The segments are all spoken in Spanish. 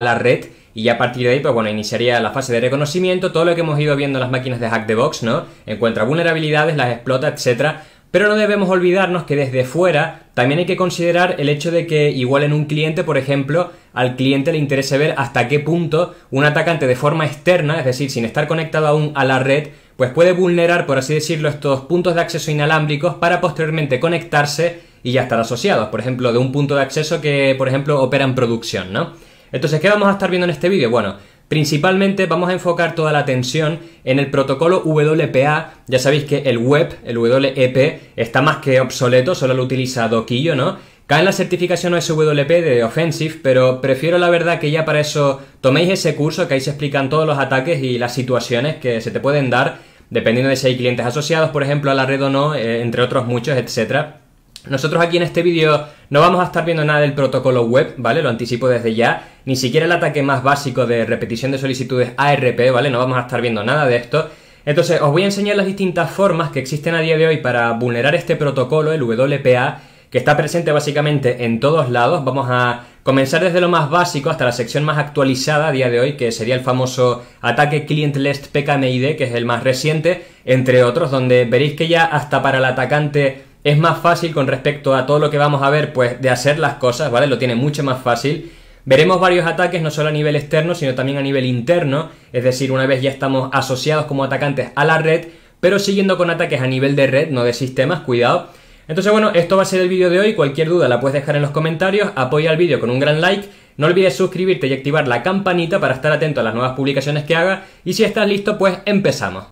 la red y ya a partir de ahí, pues bueno, iniciaría la fase de reconocimiento, todo lo que hemos ido viendo en las máquinas de Hack the Box, ¿no? Encuentra vulnerabilidades, las explota, etcétera. Pero no debemos olvidarnos que desde fuera también hay que considerar el hecho de que igual en un cliente, por ejemplo, al cliente le interese ver hasta qué punto un atacante de forma externa, es decir, sin estar conectado aún a la red, pues puede vulnerar, por así decirlo, estos puntos de acceso inalámbricos para posteriormente conectarse y ya estar asociados, por ejemplo, de un punto de acceso que, por ejemplo, opera en producción, ¿no? Entonces, ¿qué vamos a estar viendo en este vídeo? Bueno, Principalmente vamos a enfocar toda la atención en el protocolo WPA. Ya sabéis que el web, el WEP, está más que obsoleto, solo lo utiliza Doquillo, ¿no? Cae en la certificación OSWP de Offensive, pero prefiero la verdad que ya para eso toméis ese curso que ahí se explican todos los ataques y las situaciones que se te pueden dar, dependiendo de si hay clientes asociados, por ejemplo, a la red o no, eh, entre otros muchos, etcétera. Nosotros aquí en este vídeo no vamos a estar viendo nada del protocolo web, ¿vale? Lo anticipo desde ya. Ni siquiera el ataque más básico de repetición de solicitudes ARP, ¿vale? No vamos a estar viendo nada de esto. Entonces, os voy a enseñar las distintas formas que existen a día de hoy para vulnerar este protocolo, el WPA, que está presente básicamente en todos lados. Vamos a comenzar desde lo más básico hasta la sección más actualizada a día de hoy, que sería el famoso ataque Client List PKMID, que es el más reciente, entre otros, donde veréis que ya hasta para el atacante es más fácil con respecto a todo lo que vamos a ver, pues de hacer las cosas, ¿vale? Lo tiene mucho más fácil. Veremos varios ataques, no solo a nivel externo, sino también a nivel interno, es decir, una vez ya estamos asociados como atacantes a la red, pero siguiendo con ataques a nivel de red, no de sistemas, cuidado. Entonces bueno, esto va a ser el vídeo de hoy, cualquier duda la puedes dejar en los comentarios, apoya el vídeo con un gran like, no olvides suscribirte y activar la campanita para estar atento a las nuevas publicaciones que haga, y si estás listo, pues empezamos.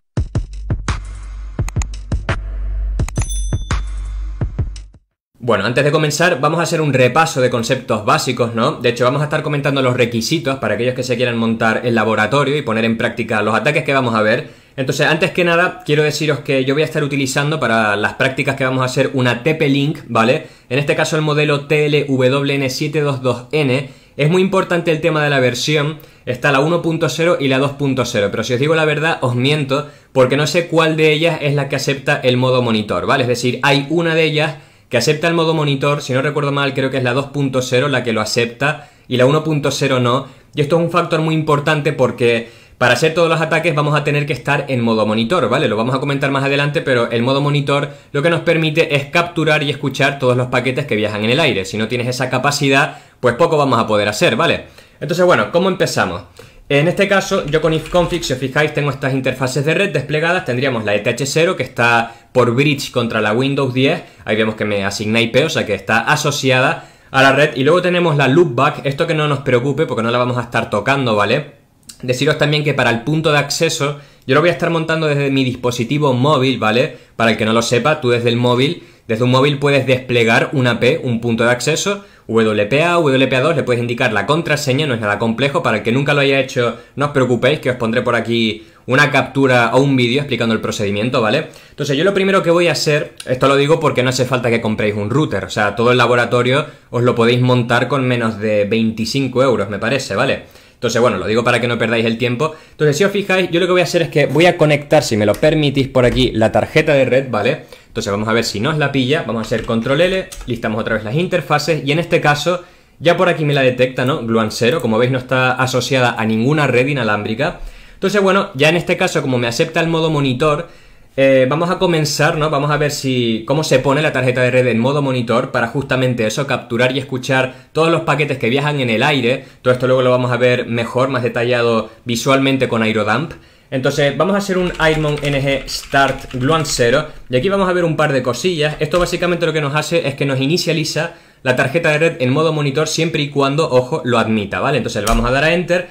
Bueno, antes de comenzar vamos a hacer un repaso de conceptos básicos, ¿no? De hecho vamos a estar comentando los requisitos para aquellos que se quieran montar el laboratorio y poner en práctica los ataques que vamos a ver. Entonces, antes que nada, quiero deciros que yo voy a estar utilizando para las prácticas que vamos a hacer una TP-Link, ¿vale? En este caso el modelo TLWN722N. Es muy importante el tema de la versión, está la 1.0 y la 2.0, pero si os digo la verdad, os miento, porque no sé cuál de ellas es la que acepta el modo monitor, ¿vale? Es decir, hay una de ellas que acepta el modo monitor, si no recuerdo mal, creo que es la 2.0 la que lo acepta y la 1.0 no. Y esto es un factor muy importante porque para hacer todos los ataques vamos a tener que estar en modo monitor, ¿vale? Lo vamos a comentar más adelante, pero el modo monitor lo que nos permite es capturar y escuchar todos los paquetes que viajan en el aire. Si no tienes esa capacidad, pues poco vamos a poder hacer, ¿vale? Entonces, bueno, ¿cómo empezamos? En este caso, yo con ifconfig, si os fijáis, tengo estas interfaces de red desplegadas. Tendríamos la ETH0 que está por bridge contra la Windows 10. Ahí vemos que me asigna IP, o sea que está asociada a la red. Y luego tenemos la loopback, esto que no nos preocupe porque no la vamos a estar tocando, ¿vale? Deciros también que para el punto de acceso, yo lo voy a estar montando desde mi dispositivo móvil, ¿vale? Para el que no lo sepa, tú desde el móvil desde un móvil puedes desplegar una P, un punto de acceso, WPA, WPA2, le puedes indicar la contraseña, no es nada complejo, para el que nunca lo haya hecho, no os preocupéis, que os pondré por aquí una captura o un vídeo explicando el procedimiento, ¿vale? Entonces yo lo primero que voy a hacer, esto lo digo porque no hace falta que compréis un router, o sea, todo el laboratorio os lo podéis montar con menos de 25 euros, me parece, ¿vale? Entonces, bueno, lo digo para que no perdáis el tiempo. Entonces, si os fijáis, yo lo que voy a hacer es que voy a conectar, si me lo permitís, por aquí la tarjeta de red, ¿vale? vale entonces vamos a ver si no es la pilla, vamos a hacer control L, listamos otra vez las interfaces y en este caso ya por aquí me la detecta, ¿no? Gluan 0, como veis no está asociada a ninguna red inalámbrica. Entonces bueno, ya en este caso como me acepta el modo monitor, eh, vamos a comenzar, ¿no? Vamos a ver si cómo se pone la tarjeta de red en modo monitor para justamente eso, capturar y escuchar todos los paquetes que viajan en el aire. Todo esto luego lo vamos a ver mejor, más detallado visualmente con Aerodump. Entonces vamos a hacer un Ironman NG Start 0 y aquí vamos a ver un par de cosillas. Esto básicamente lo que nos hace es que nos inicializa la tarjeta de red en modo monitor siempre y cuando, ojo, lo admita, ¿vale? Entonces le vamos a dar a Enter.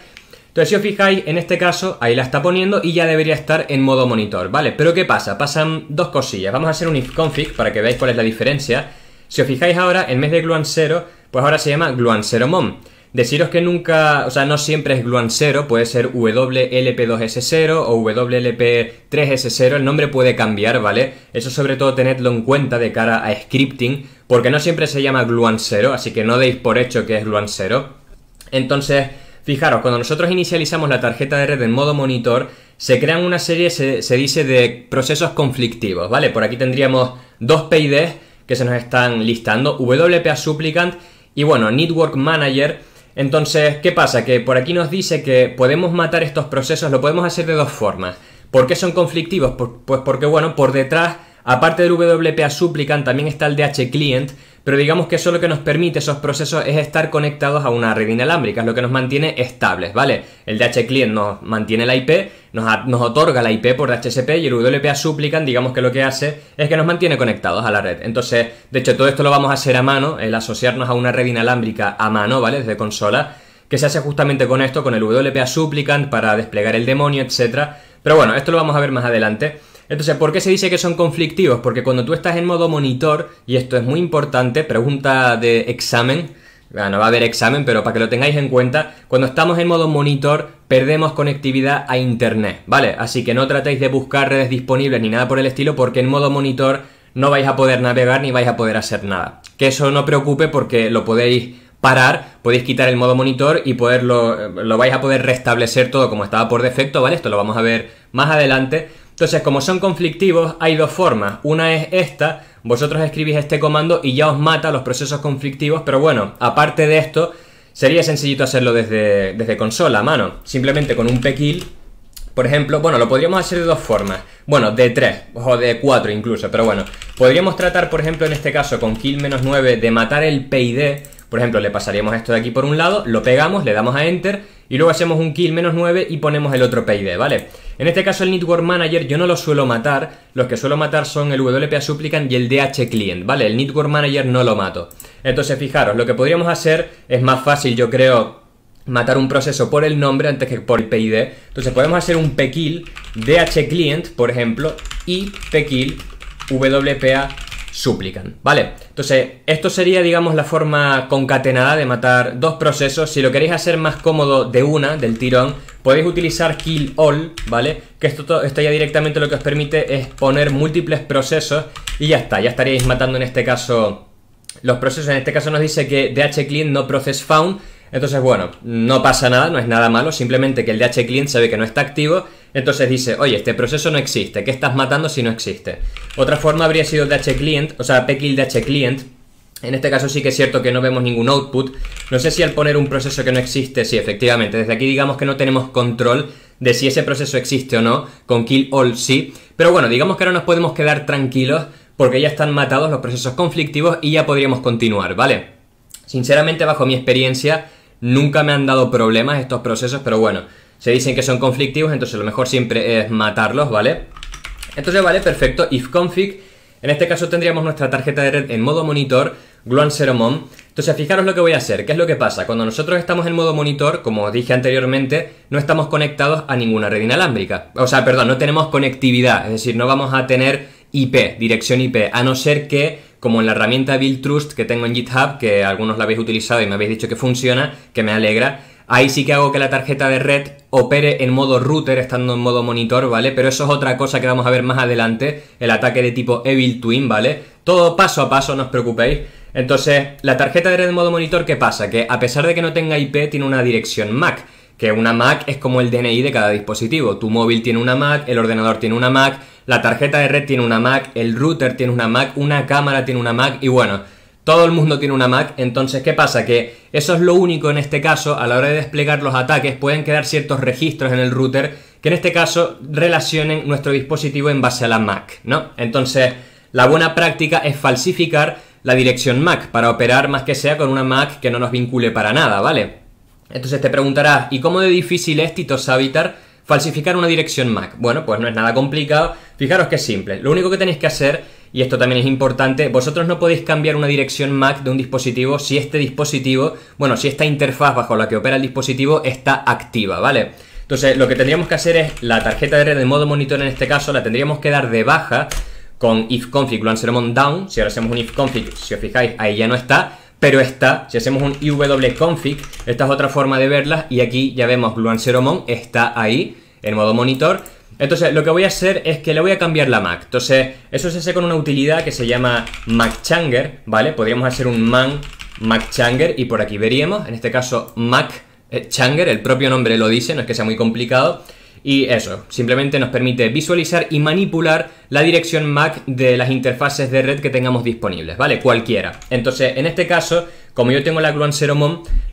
Entonces si os fijáis, en este caso ahí la está poniendo y ya debería estar en modo monitor, ¿vale? Pero ¿qué pasa? Pasan dos cosillas. Vamos a hacer un ifconfig para que veáis cuál es la diferencia. Si os fijáis ahora, en vez de gluon 0, pues ahora se llama gluon 0 mom. Deciros que nunca, o sea, no siempre es gluan puede ser WLP2S0 o WLP3S0, el nombre puede cambiar, ¿vale? Eso sobre todo tenedlo en cuenta de cara a scripting, porque no siempre se llama gluan así que no deis por hecho que es gluan Entonces, fijaros, cuando nosotros inicializamos la tarjeta de red en modo monitor, se crean una serie, se, dice, de procesos conflictivos, ¿vale? Por aquí tendríamos dos PIDs que se nos están listando, WPA Supplicant y bueno, Network Manager, entonces, ¿qué pasa? Que por aquí nos dice que podemos matar estos procesos, lo podemos hacer de dos formas. ¿Por qué son conflictivos? pues porque, bueno, por detrás, aparte del WPA supplicant, también está el DH client, pero digamos que eso lo que nos permite esos procesos es estar conectados a una red inalámbrica, es lo que nos mantiene estables, ¿vale? El DHClient nos mantiene la IP, nos, nos otorga la IP por DHCP y el WPA Supplicant, digamos que lo que hace es que nos mantiene conectados a la red. Entonces, de hecho, todo esto lo vamos a hacer a mano, el asociarnos a una red inalámbrica a mano, ¿vale? Desde consola, que se hace justamente con esto, con el WPA supplicant para desplegar el demonio, etc. Pero bueno, esto lo vamos a ver más adelante. Entonces, ¿por qué se dice que son conflictivos? Porque cuando tú estás en modo monitor, y esto es muy importante, pregunta de examen, no va a haber examen, pero para que lo tengáis en cuenta, cuando estamos en modo monitor perdemos conectividad a internet, ¿vale? Así que no tratéis de buscar redes disponibles ni nada por el estilo porque en modo monitor no vais a poder navegar ni vais a poder hacer nada. Que eso no preocupe porque lo podéis parar, podéis quitar el modo monitor y poderlo, eh, lo vais a poder restablecer todo como estaba por defecto, ¿vale? Esto lo vamos a ver más adelante entonces, como son conflictivos, hay dos formas. Una es esta, vosotros escribís este comando y ya os mata los procesos conflictivos, pero bueno, aparte de esto, sería sencillito hacerlo desde, desde consola, a mano. Simplemente con un pkill por ejemplo, bueno, lo podríamos hacer de dos formas. Bueno, de tres, o de cuatro incluso, pero bueno. Podríamos tratar, por ejemplo, en este caso, con kill menos 9, de matar el PID. Por ejemplo, le pasaríamos esto de aquí por un lado, lo pegamos, le damos a enter, y luego hacemos un kill menos 9 y ponemos el otro PID, ¿vale? En este caso el Network Manager yo no lo suelo matar, los que suelo matar son el WPA Supplicant y el DH Client, ¿vale? El Network Manager no lo mato. Entonces fijaros, lo que podríamos hacer es más fácil yo creo matar un proceso por el nombre antes que por el PID. Entonces podemos hacer un pkill DH Client, por ejemplo, y pkill WPA suplican, ¿vale? Entonces, esto sería, digamos, la forma concatenada de matar dos procesos. Si lo queréis hacer más cómodo de una, del tirón, podéis utilizar kill all, ¿vale? Que esto, está ya directamente lo que os permite es poner múltiples procesos y ya está, ya estaríais matando en este caso los procesos. En este caso nos dice que dhclean no process found, entonces bueno, no pasa nada, no es nada malo, simplemente que el dhclean sabe que no está activo entonces dice, oye, este proceso no existe, ¿qué estás matando si no existe? Otra forma habría sido DHClient, o sea, pkill client. En este caso sí que es cierto que no vemos ningún output. No sé si al poner un proceso que no existe, sí, efectivamente. Desde aquí digamos que no tenemos control de si ese proceso existe o no. Con kill all sí. Pero bueno, digamos que ahora nos podemos quedar tranquilos porque ya están matados los procesos conflictivos y ya podríamos continuar, ¿vale? Sinceramente, bajo mi experiencia, nunca me han dado problemas estos procesos, pero bueno, se dicen que son conflictivos, entonces lo mejor siempre es matarlos, ¿vale? Entonces, vale, perfecto, if config, en este caso tendríamos nuestra tarjeta de red en modo monitor, gluan 0 mom. Entonces, fijaros lo que voy a hacer, ¿qué es lo que pasa? Cuando nosotros estamos en modo monitor, como os dije anteriormente, no estamos conectados a ninguna red inalámbrica. O sea, perdón, no tenemos conectividad, es decir, no vamos a tener IP, dirección IP, a no ser que como en la herramienta Build Trust que tengo en GitHub, que algunos la habéis utilizado y me habéis dicho que funciona, que me alegra, Ahí sí que hago que la tarjeta de red opere en modo router, estando en modo monitor, ¿vale? Pero eso es otra cosa que vamos a ver más adelante, el ataque de tipo Evil Twin, ¿vale? Todo paso a paso, no os preocupéis. Entonces, la tarjeta de red en modo monitor, ¿qué pasa? Que a pesar de que no tenga IP, tiene una dirección MAC, que una MAC es como el DNI de cada dispositivo. Tu móvil tiene una MAC, el ordenador tiene una MAC, la tarjeta de red tiene una Mac, el router tiene una Mac, una cámara tiene una Mac y bueno, todo el mundo tiene una Mac, entonces ¿qué pasa? Que eso es lo único en este caso, a la hora de desplegar los ataques pueden quedar ciertos registros en el router que en este caso relacionen nuestro dispositivo en base a la Mac, ¿no? Entonces, la buena práctica es falsificar la dirección Mac para operar más que sea con una Mac que no nos vincule para nada, ¿vale? Entonces te preguntarás, ¿y cómo de difícil es Tito Savitar falsificar una dirección Mac? Bueno, pues no es nada complicado, fijaros que es simple, lo único que tenéis que hacer y esto también es importante, vosotros no podéis cambiar una dirección MAC de un dispositivo si este dispositivo, bueno, si esta interfaz bajo la que opera el dispositivo está activa, ¿vale? Entonces, lo que tendríamos que hacer es la tarjeta de red de modo monitor en este caso, la tendríamos que dar de baja con ifconfig gluanceromon down. Si ahora hacemos un ifconfig, si os fijáis, ahí ya no está, pero está. Si hacemos un iwconfig, esta es otra forma de verla y aquí ya vemos gluanceromon está ahí en modo monitor. Entonces, lo que voy a hacer es que le voy a cambiar la Mac. Entonces, eso se hace con una utilidad que se llama MacChanger, ¿vale? Podríamos hacer un man MacChanger y por aquí veríamos, en este caso, MacChanger, el propio nombre lo dice, no es que sea muy complicado y eso, simplemente nos permite visualizar y manipular la dirección MAC de las interfaces de red que tengamos disponibles, ¿vale? Cualquiera. Entonces, en este caso, como yo tengo la Gluon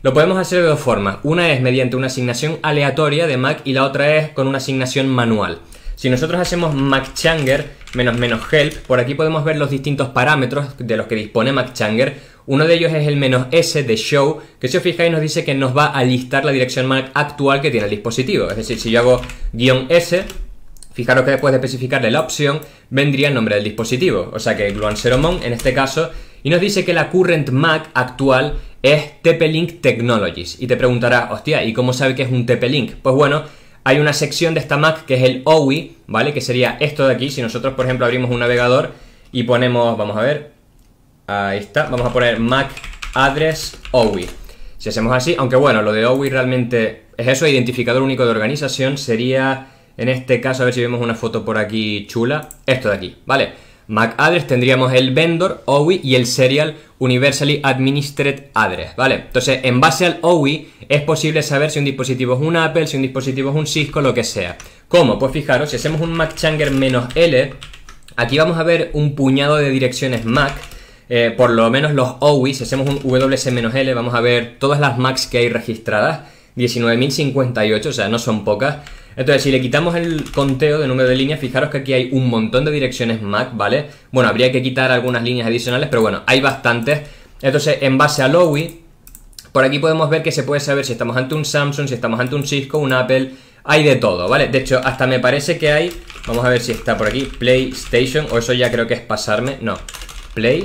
lo podemos hacer de dos formas. Una es mediante una asignación aleatoria de MAC y la otra es con una asignación manual. Si nosotros hacemos macchanger menos menos help, por aquí podemos ver los distintos parámetros de los que dispone macchanger uno de ellos es el menos "-s", de show, que si os fijáis nos dice que nos va a listar la dirección MAC actual que tiene el dispositivo. Es decir, si yo hago guión "-s", fijaros que después de especificarle la opción, vendría el nombre del dispositivo. O sea que Seromon en este caso, y nos dice que la current MAC actual es TP-Link Technologies. Y te preguntará hostia, ¿y cómo sabe que es un TP-Link? Pues bueno, hay una sección de esta Mac que es el OUI, ¿vale? Que sería esto de aquí. Si nosotros, por ejemplo, abrimos un navegador y ponemos, vamos a ver, Ahí está, vamos a poner MAC address OWI Si hacemos así, aunque bueno, lo de OWI realmente es eso, identificador único de organización Sería, en este caso, a ver si vemos una foto por aquí chula Esto de aquí, ¿vale? MAC address tendríamos el vendor OWI y el serial universally administered address, ¿vale? Entonces, en base al OWI es posible saber si un dispositivo es un Apple, si un dispositivo es un Cisco, lo que sea. ¿Cómo? Pues fijaros, si hacemos un MAC changer L, aquí vamos a ver un puñado de direcciones MAC eh, por lo menos los OWI, si hacemos un WS-L, vamos a ver todas las MACs que hay registradas, 19.058, o sea, no son pocas. Entonces, si le quitamos el conteo de número de líneas, fijaros que aquí hay un montón de direcciones MAC, ¿vale? Bueno, habría que quitar algunas líneas adicionales, pero bueno, hay bastantes. Entonces, en base a OWI, por aquí podemos ver que se puede saber si estamos ante un Samsung, si estamos ante un Cisco, un Apple, hay de todo, ¿vale? De hecho, hasta me parece que hay, vamos a ver si está por aquí, PlayStation, o eso ya creo que es pasarme, no, Play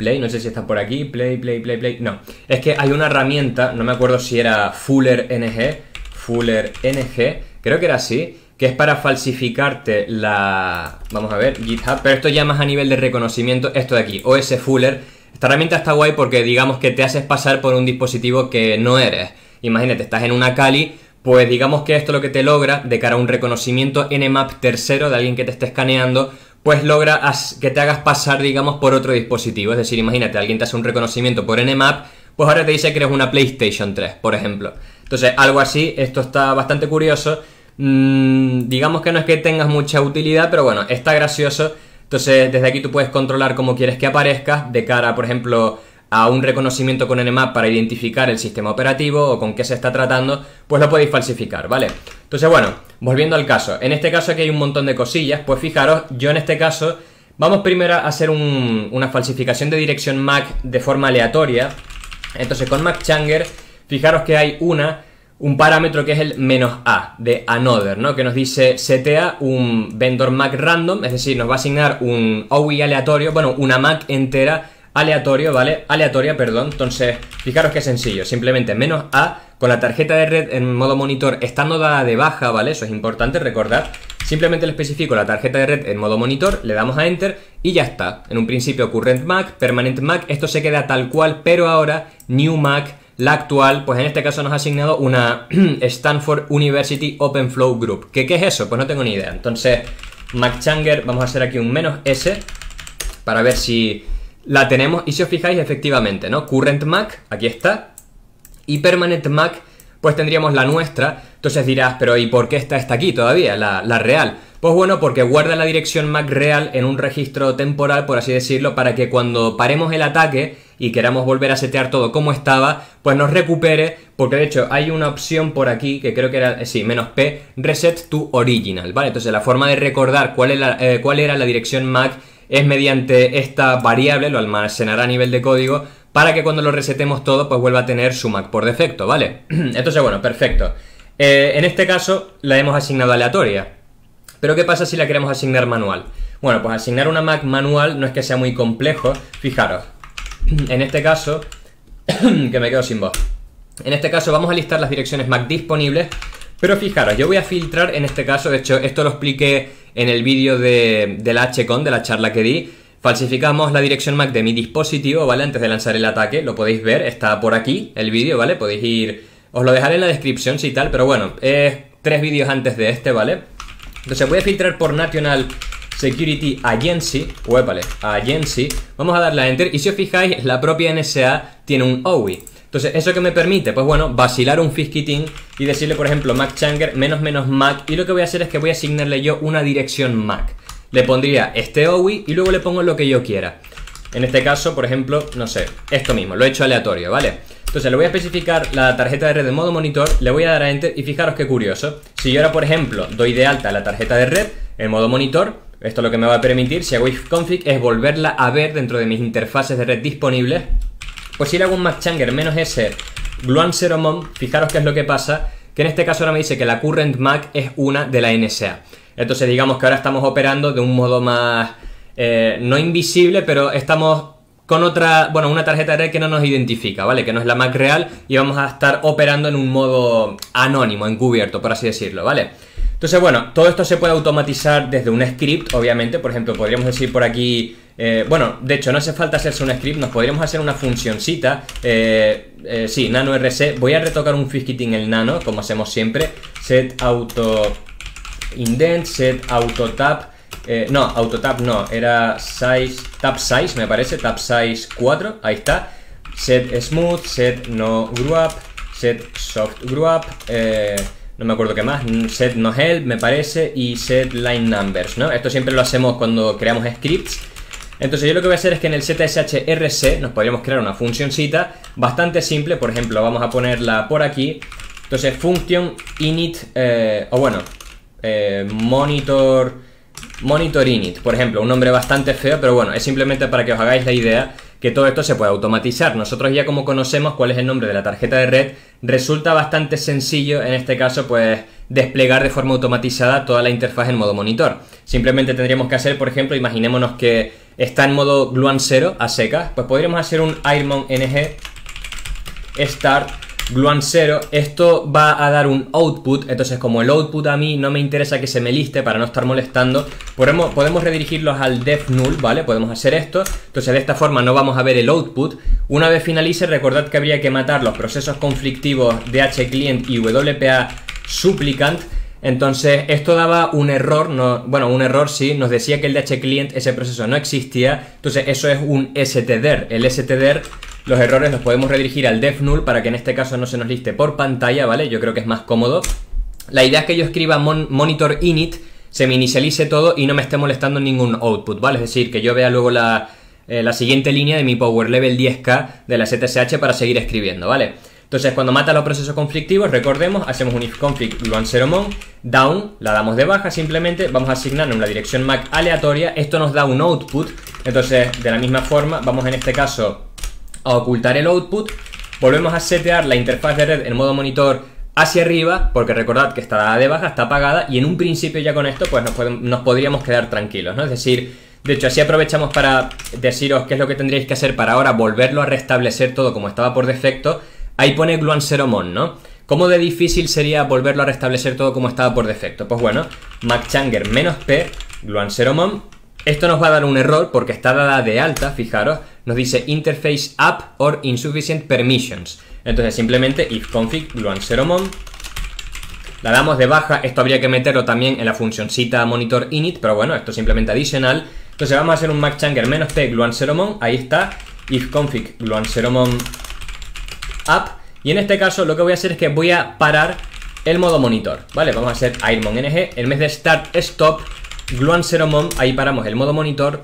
Play, no sé si está por aquí, Play, Play, Play, Play. No, es que hay una herramienta, no me acuerdo si era Fuller NG, Fuller NG, creo que era así, que es para falsificarte la... Vamos a ver, GitHub, pero esto ya más a nivel de reconocimiento, esto de aquí, OS Fuller. Esta herramienta está guay porque digamos que te haces pasar por un dispositivo que no eres. Imagínate, estás en una Kali, pues digamos que esto es lo que te logra de cara a un reconocimiento NMAP tercero de alguien que te esté escaneando, pues logra que te hagas pasar, digamos, por otro dispositivo. Es decir, imagínate, alguien te hace un reconocimiento por Nmap, pues ahora te dice que eres una PlayStation 3, por ejemplo. Entonces, algo así, esto está bastante curioso. Mm, digamos que no es que tengas mucha utilidad, pero bueno, está gracioso. Entonces, desde aquí tú puedes controlar cómo quieres que aparezcas de cara, por ejemplo, a un reconocimiento con Nmap para identificar el sistema operativo o con qué se está tratando, pues lo podéis falsificar, ¿vale? Entonces, bueno, volviendo al caso. En este caso aquí hay un montón de cosillas, pues fijaros, yo en este caso vamos primero a hacer una falsificación de dirección MAC de forma aleatoria. Entonces, con MacChanger, fijaros que hay una un parámetro que es el menos "-a", de another, ¿no? Que nos dice a un vendor MAC random, es decir, nos va a asignar un OUI aleatorio, bueno, una MAC entera aleatorio, ¿vale? Aleatoria, perdón. Entonces, fijaros que sencillo. Simplemente menos A con la tarjeta de red en modo monitor estando dada de baja, ¿vale? Eso es importante recordar. Simplemente le especifico la tarjeta de red en modo monitor, le damos a Enter y ya está. En un principio Current Mac, Permanent Mac, esto se queda tal cual, pero ahora New Mac, la actual, pues en este caso nos ha asignado una Stanford University open flow Group. ¿Qué, ¿Qué es eso? Pues no tengo ni idea. Entonces, MacChanger, vamos a hacer aquí un menos S para ver si la tenemos, y si os fijáis, efectivamente, ¿no? Current Mac, aquí está, y Permanent Mac, pues tendríamos la nuestra. Entonces dirás, pero ¿y por qué está esta aquí todavía, la, real? Pues bueno, porque guarda la dirección Mac real en un registro temporal, por así decirlo, para que cuando paremos el ataque y queramos volver a setear todo como estaba, pues nos recupere, porque de hecho hay una opción por aquí que creo que era, eh, sí, menos P, reset to original, ¿vale? Entonces la forma de recordar cuál era, eh, cuál era la dirección Mac es mediante esta variable, lo almacenará a nivel de código, para que cuando lo resetemos todo, pues vuelva a tener su Mac por defecto, ¿vale? Entonces, bueno, perfecto. Eh, en este caso, la hemos asignado aleatoria. Pero, ¿qué pasa si la queremos asignar manual? Bueno, pues asignar una Mac manual no es que sea muy complejo. Fijaros, en este caso, que me quedo sin voz. En este caso vamos a listar las direcciones Mac disponibles pero fijaros, yo voy a filtrar en este caso, de hecho esto lo expliqué en el vídeo de, HCON, de la charla que di, Falsificamos la dirección MAC de mi dispositivo, ¿vale? Antes de lanzar el ataque, lo podéis ver, está por aquí el vídeo, ¿vale? Podéis ir, os lo dejaré en la descripción si tal, pero bueno, es tres vídeos antes de este, ¿vale? Entonces voy a filtrar por National Security Agency, o Agency, vamos a darle a Enter y si os fijáis, la propia NSA tiene un OWI. Entonces, ¿eso que me permite? Pues bueno, vacilar un fiskitín y decirle, por ejemplo, macchanger menos menos mac y lo que voy a hacer es que voy a asignarle yo una dirección mac. Le pondría este OWI y luego le pongo lo que yo quiera. En este caso, por ejemplo, no sé, esto mismo, lo he hecho aleatorio, ¿vale? Entonces le voy a especificar la tarjeta de red en modo monitor, le voy a dar a Enter y fijaros qué curioso. Si yo ahora, por ejemplo, doy de alta la tarjeta de red en modo monitor, esto lo que me va a permitir, si hago ifconfig, es volverla a ver dentro de mis interfaces de red disponibles pues si le hago un MacChanger menos ese Gluan mom fijaros qué es lo que pasa, que en este caso ahora me dice que la current Mac es una de la NSA. Entonces digamos que ahora estamos operando de un modo más, eh, no invisible, pero estamos con otra, bueno, una tarjeta de red que no nos identifica, ¿vale? Que no es la Mac real y vamos a estar operando en un modo anónimo, encubierto, por así decirlo, ¿vale? Entonces, bueno, todo esto se puede automatizar desde un script, obviamente. Por ejemplo, podríamos decir por aquí eh, bueno, de hecho, no hace falta hacerse un script, nos podríamos hacer una funcióncita eh, eh, sí, nano rc. Voy a retocar un en el nano, como hacemos siempre. Set auto indent, set auto tap. no, auto tap no, era size, tap size me parece, tap size 4, ahí está. Set smooth, set no grew up, set soft grew up. no me acuerdo qué más, set no help me parece y set line numbers, ¿no? Esto siempre lo hacemos cuando creamos scripts entonces yo lo que voy a hacer es que en el ZSHRC nos podríamos crear una funcioncita bastante simple, por ejemplo, vamos a ponerla por aquí. Entonces function init, eh, o bueno, eh, monitor, monitor init, por ejemplo, un nombre bastante feo, pero bueno, es simplemente para que os hagáis la idea que todo esto se puede automatizar. Nosotros ya como conocemos cuál es el nombre de la tarjeta de red, resulta bastante sencillo en este caso pues desplegar de forma automatizada toda la interfaz en modo monitor. Simplemente tendríamos que hacer, por ejemplo, imaginémonos que está en modo gluan 0 a secas, pues podríamos hacer un ironmon ng start gluan 0. Esto va a dar un output, entonces como el output a mí no me interesa que se me liste para no estar molestando, podemos, podemos redirigirlos al def null, ¿vale? Podemos hacer esto, entonces de esta forma no vamos a ver el output. Una vez finalice, recordad que habría que matar los procesos conflictivos de hclient y wpa supplicant, entonces, esto daba un error, no, bueno, un error sí, nos decía que el DHClient, ese proceso no existía, entonces eso es un stder. El stder, los errores los podemos redirigir al null para que en este caso no se nos liste por pantalla, ¿vale? Yo creo que es más cómodo. La idea es que yo escriba monitor init, se me inicialice todo y no me esté molestando ningún output, ¿vale? Es decir, que yo vea luego la, eh, siguiente línea de mi power level 10k de la STSH para seguir escribiendo, ¿vale? vale entonces, cuando mata los procesos conflictivos, recordemos, hacemos un ifconfig config one down, la damos de baja, simplemente vamos a asignar una dirección MAC aleatoria, esto nos da un output, entonces, de la misma forma, vamos en este caso a ocultar el output, volvemos a setear la interfaz de red en modo monitor hacia arriba, porque recordad que está de baja, está apagada, y en un principio ya con esto, pues nos, podríamos quedar tranquilos, ¿no? Es decir, de hecho, así aprovechamos para deciros qué es lo que tendríais que hacer para ahora volverlo a restablecer todo como estaba por defecto, Ahí pone Gluan ¿no? ¿Cómo de difícil sería volverlo a restablecer todo como estaba por defecto? Pues bueno, MacChanger menos P, Gluan Esto nos va a dar un error porque está dada de alta, fijaros. Nos dice interface app or insufficient permissions. Entonces simplemente ifconfig config La damos de baja, esto habría que meterlo también en la cita monitor init, pero bueno, esto es simplemente adicional. Entonces vamos a hacer un macchanger menos p gluan ahí está, ifconfig config app Y en este caso lo que voy a hacer es que voy a parar el modo monitor, ¿vale? Vamos a hacer ironmon NG, en vez de Start Stop, Gluan 0 Mom, ahí paramos el modo monitor.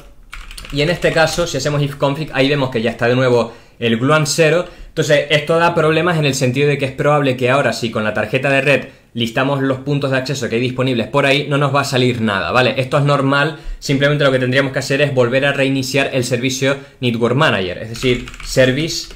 Y en este caso, si hacemos if config, ahí vemos que ya está de nuevo el Gluan 0. Entonces, esto da problemas en el sentido de que es probable que ahora, si con la tarjeta de red listamos los puntos de acceso que hay disponibles por ahí, no nos va a salir nada, ¿vale? Esto es normal, simplemente lo que tendríamos que hacer es volver a reiniciar el servicio Network Manager, es decir, Service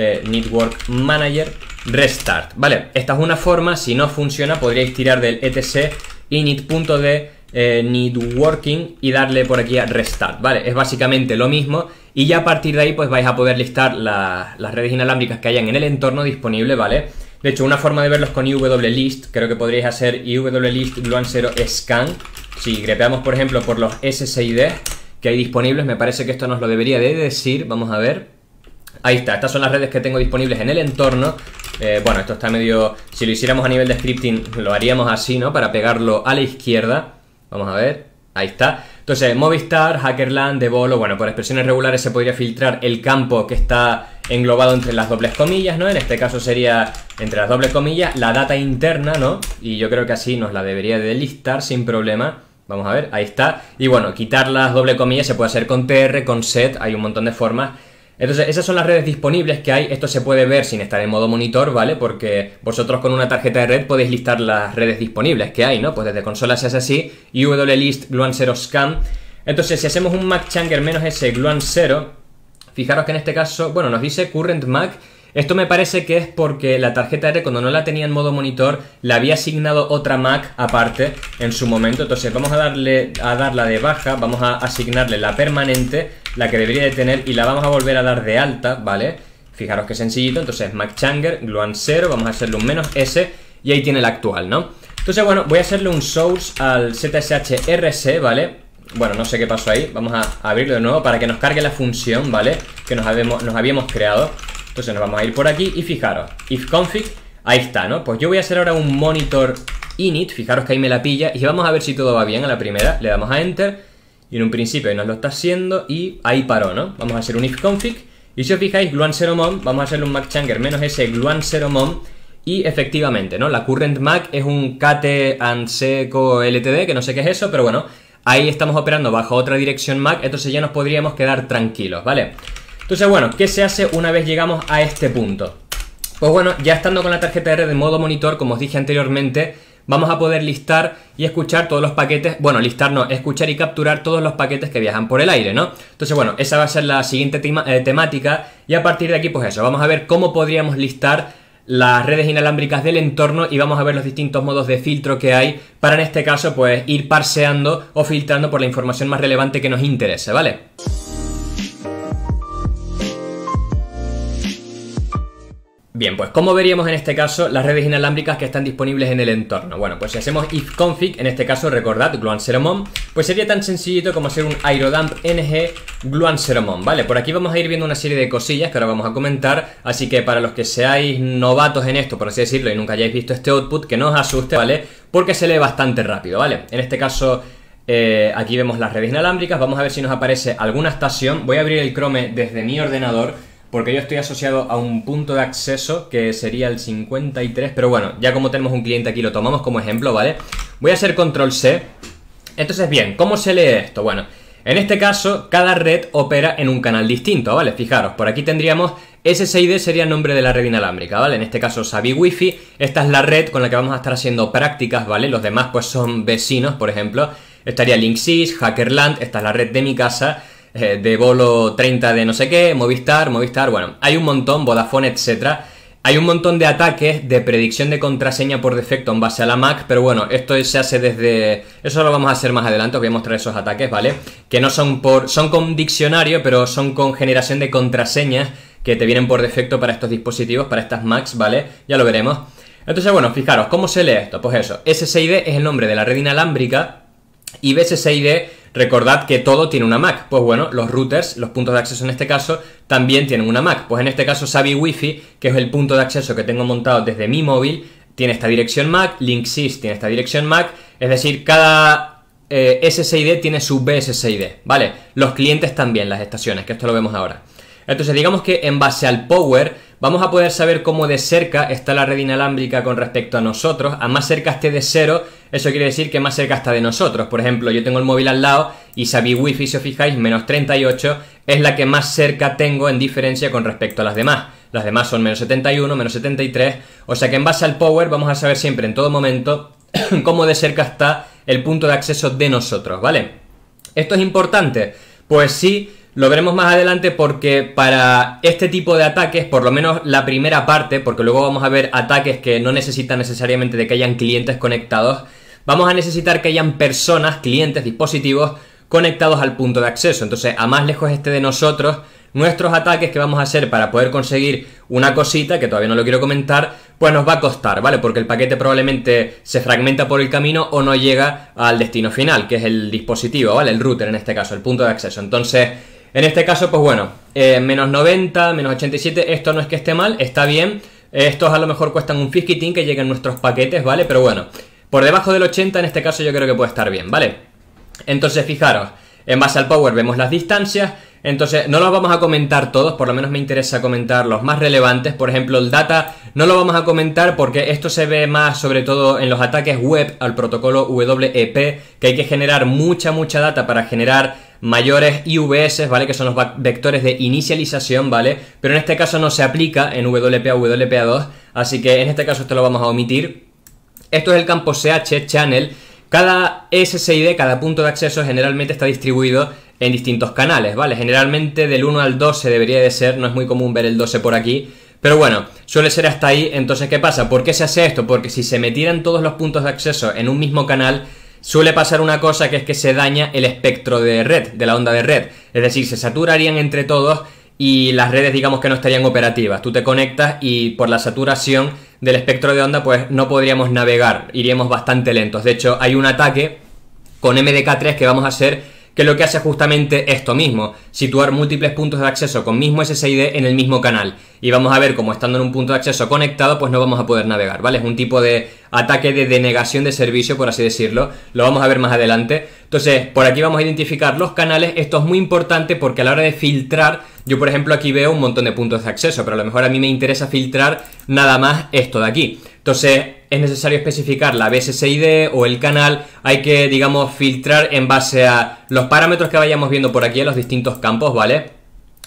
eh, Network Manager Restart. Vale, esta es una forma, si no funciona podríais tirar del etc init.de eh, networking y darle por aquí a restart, ¿vale? Es básicamente lo mismo y ya a partir de ahí pues vais a poder listar las redes inalámbricas que hayan en el entorno disponible, ¿vale? De hecho, una forma de verlos con IWList, creo que podríais hacer IWList Gluan0 Scan. Si grepeamos, por ejemplo, por los SSID que hay disponibles, me parece que esto nos lo debería de decir, vamos a ver. Ahí está, estas son las redes que tengo disponibles en el entorno eh, Bueno, esto está medio... Si lo hiciéramos a nivel de scripting lo haríamos así, ¿no? Para pegarlo a la izquierda Vamos a ver, ahí está Entonces, Movistar, Hackerland, Devolo Bueno, por expresiones regulares se podría filtrar el campo que está englobado entre las dobles comillas, ¿no? En este caso sería entre las dobles comillas la data interna, ¿no? Y yo creo que así nos la debería de listar sin problema Vamos a ver, ahí está. Y bueno, quitar las doble comillas se puede hacer con tr, con set, hay un montón de formas entonces, esas son las redes disponibles que hay. Esto se puede ver sin estar en modo monitor, ¿vale? Porque vosotros con una tarjeta de red podéis listar las redes disponibles que hay, ¿no? Pues desde consola se hace así, wlist gluan0 scan. Entonces, si hacemos un macchanger menos ese gluan0, fijaros que en este caso, bueno, nos dice current mac. Esto me parece que es porque la tarjeta de red cuando no la tenía en modo monitor la había asignado otra Mac aparte en su momento. Entonces vamos a darle a darla de baja, vamos a asignarle la permanente la que debería de tener y la vamos a volver a dar de alta, ¿vale? Fijaros que sencillito, entonces MacChanger, gluan 0, vamos a hacerle un menos S y ahí tiene el actual, ¿no? Entonces, bueno, voy a hacerle un source al ZSHRC, ¿vale? Bueno, no sé qué pasó ahí, vamos a abrirlo de nuevo para que nos cargue la función, ¿vale? Que nos habíamos, nos habíamos creado. Entonces nos vamos a ir por aquí y fijaros, ifconfig, config, ahí está, ¿no? Pues yo voy a hacer ahora un monitor init, fijaros que ahí me la pilla y vamos a ver si todo va bien a la primera, le damos a enter y en un principio nos lo está haciendo y ahí paró, ¿no? Vamos a hacer un ifconfig y si os fijáis, gluan 0 mom, vamos a hacer un macchanger menos ese gluan 0 mom y efectivamente, ¿no? La current mac es un kate and seco ltd, que no sé qué es eso, pero bueno, ahí estamos operando bajo otra dirección mac, entonces ya nos podríamos quedar tranquilos, ¿vale? Entonces, bueno, ¿qué se hace una vez llegamos a este punto? Pues bueno, ya estando con la tarjeta R de modo monitor, como os dije anteriormente, vamos a poder listar y escuchar todos los paquetes, bueno, listar no, escuchar y capturar todos los paquetes que viajan por el aire, ¿no? Entonces, bueno, esa va a ser la siguiente eh, temática y a partir de aquí, pues eso, vamos a ver cómo podríamos listar las redes inalámbricas del entorno y vamos a ver los distintos modos de filtro que hay para en este caso, pues ir parseando o filtrando por la información más relevante que nos interese, ¿vale? Bien, pues ¿cómo veríamos en este caso las redes inalámbricas que están disponibles en el entorno? Bueno, pues si hacemos ifconfig, en este caso recordad gluanceromon, pues sería tan sencillito como hacer un aerodump ng gluanceromon, ¿vale? Por aquí vamos a ir viendo una serie de cosillas que ahora vamos a comentar, así que para los que seáis novatos en esto, por así decirlo, y nunca hayáis visto este output, que no os asuste, ¿vale? Porque se lee bastante rápido, ¿vale? En este caso... Eh, aquí vemos las redes inalámbricas, vamos a ver si nos aparece alguna estación, voy a abrir el Chrome desde mi ordenador porque yo estoy asociado a un punto de acceso que sería el 53, pero bueno, ya como tenemos un cliente aquí lo tomamos como ejemplo, ¿vale? Voy a hacer control C. Entonces, bien, ¿cómo se lee esto? Bueno, en este caso, cada red opera en un canal distinto, ¿vale? Fijaros, por aquí tendríamos SSID sería el nombre de la red inalámbrica, ¿vale? En este caso Sabi wi esta es la red con la que vamos a estar haciendo prácticas, ¿vale? Los demás pues son vecinos, por ejemplo, estaría Linksys, Hackerland, esta es la red de mi casa, eh, de Bolo 30 de no sé qué, Movistar, Movistar, bueno, hay un montón, Vodafone, etcétera. Hay un montón de ataques de predicción de contraseña por defecto en base a la Mac, pero bueno, esto se hace desde... Eso lo vamos a hacer más adelante, os voy a mostrar esos ataques, ¿vale? Que no son por... son con diccionario, pero son con generación de contraseñas que te vienen por defecto para estos dispositivos, para estas Macs, ¿vale? Ya lo veremos. Entonces, bueno, fijaros, ¿cómo se lee esto? Pues eso, SSID es el nombre de la red inalámbrica y BSSID Recordad que todo tiene una MAC. Pues bueno, los routers, los puntos de acceso en este caso, también tienen una MAC. Pues en este caso savvy wi que es el punto de acceso que tengo montado desde mi móvil, tiene esta dirección MAC, Linksys tiene esta dirección MAC, es decir, cada eh, SSID tiene su BSSID, ¿vale? Los clientes también, las estaciones, que esto lo vemos ahora. Entonces digamos que en base al power vamos a poder saber cómo de cerca está la red inalámbrica con respecto a nosotros. A más cerca esté de cero, eso quiere decir que más cerca está de nosotros. Por ejemplo, yo tengo el móvil al lado y Sabi Wifi, si os fijáis, menos 38 es la que más cerca tengo en diferencia con respecto a las demás. Las demás son menos 71, menos 73. O sea que en base al power vamos a saber siempre, en todo momento, cómo de cerca está el punto de acceso de nosotros, ¿vale? ¿Esto es importante? Pues sí, lo veremos más adelante porque para este tipo de ataques, por lo menos la primera parte, porque luego vamos a ver ataques que no necesitan necesariamente de que hayan clientes conectados, vamos a necesitar que hayan personas, clientes, dispositivos conectados al punto de acceso. Entonces, a más lejos este de nosotros, nuestros ataques que vamos a hacer para poder conseguir una cosita, que todavía no lo quiero comentar, pues nos va a costar, ¿vale? Porque el paquete probablemente se fragmenta por el camino o no llega al destino final, que es el dispositivo, ¿vale? El router en este caso, el punto de acceso. Entonces, en este caso, pues bueno, eh, menos 90, menos 87, esto no es que esté mal, está bien. Estos a lo mejor cuestan un fisquitín que lleguen nuestros paquetes, ¿vale? Pero bueno, por debajo del 80 en este caso yo creo que puede estar bien, ¿vale? Entonces, fijaros, en base al power vemos las distancias, entonces no los vamos a comentar todos, por lo menos me interesa comentar los más relevantes, por ejemplo el data no lo vamos a comentar porque esto se ve más sobre todo en los ataques web al protocolo WEP, que hay que generar mucha, mucha data para generar mayores IVS, ¿vale? Que son los vectores de inicialización, ¿vale? Pero en este caso no se aplica en WPA WPA2, así que en este caso esto lo vamos a omitir. Esto es el campo CH channel. Cada SSID, cada punto de acceso generalmente está distribuido en distintos canales, ¿vale? Generalmente del 1 al 12 debería de ser, no es muy común ver el 12 por aquí, pero bueno, suele ser hasta ahí, entonces ¿qué pasa? ¿Por qué se hace esto? Porque si se metieran todos los puntos de acceso en un mismo canal, suele pasar una cosa que es que se daña el espectro de red, de la onda de red. Es decir, se saturarían entre todos y las redes digamos que no estarían operativas. Tú te conectas y por la saturación del espectro de onda pues no podríamos navegar, iríamos bastante lentos. De hecho, hay un ataque con MDK3 que vamos a hacer que lo que hace justamente esto mismo, situar múltiples puntos de acceso con mismo SSID en el mismo canal. Y vamos a ver cómo estando en un punto de acceso conectado, pues no vamos a poder navegar, ¿vale? Es un tipo de ataque de denegación de servicio, por así decirlo. Lo vamos a ver más adelante. Entonces, por aquí vamos a identificar los canales. Esto es muy importante porque a la hora de filtrar, yo por ejemplo aquí veo un montón de puntos de acceso, pero a lo mejor a mí me interesa filtrar nada más esto de aquí. Entonces, es necesario especificar la BSSID o el canal, hay que, digamos, filtrar en base a los parámetros que vayamos viendo por aquí en los distintos campos, ¿vale?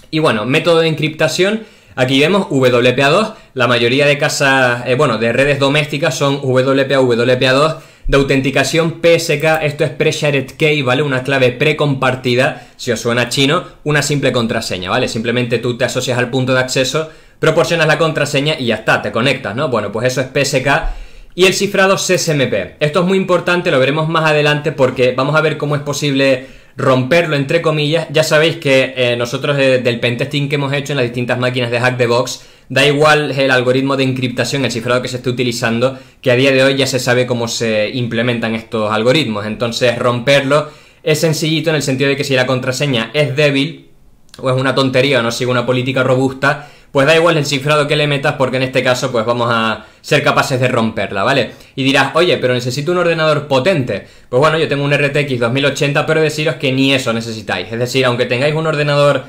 Y bueno, método de encriptación, aquí vemos WPA2, la mayoría de casas, eh, bueno, de redes domésticas son WPA, WPA2, de autenticación PSK, esto es pre-shared key, ¿vale? Una clave pre-compartida, si os suena chino, una simple contraseña, ¿vale? Simplemente tú te asocias al punto de acceso, proporcionas la contraseña y ya está, te conectas, ¿no? Bueno, pues eso es PSK y el cifrado CSMP. Esto es muy importante, lo veremos más adelante porque vamos a ver cómo es posible romperlo entre comillas. Ya sabéis que eh, nosotros del pentesting que hemos hecho en las distintas máquinas de hack the box, da igual el algoritmo de encriptación, el cifrado que se esté utilizando, que a día de hoy ya se sabe cómo se implementan estos algoritmos. Entonces romperlo es sencillito en el sentido de que si la contraseña es débil o es una tontería o no sigue una política robusta, pues da igual el cifrado que le metas porque en este caso pues vamos a ser capaces de romperla, ¿vale? Y dirás, oye, pero necesito un ordenador potente. Pues bueno, yo tengo un RTX 2080, pero deciros que ni eso necesitáis. Es decir, aunque tengáis un ordenador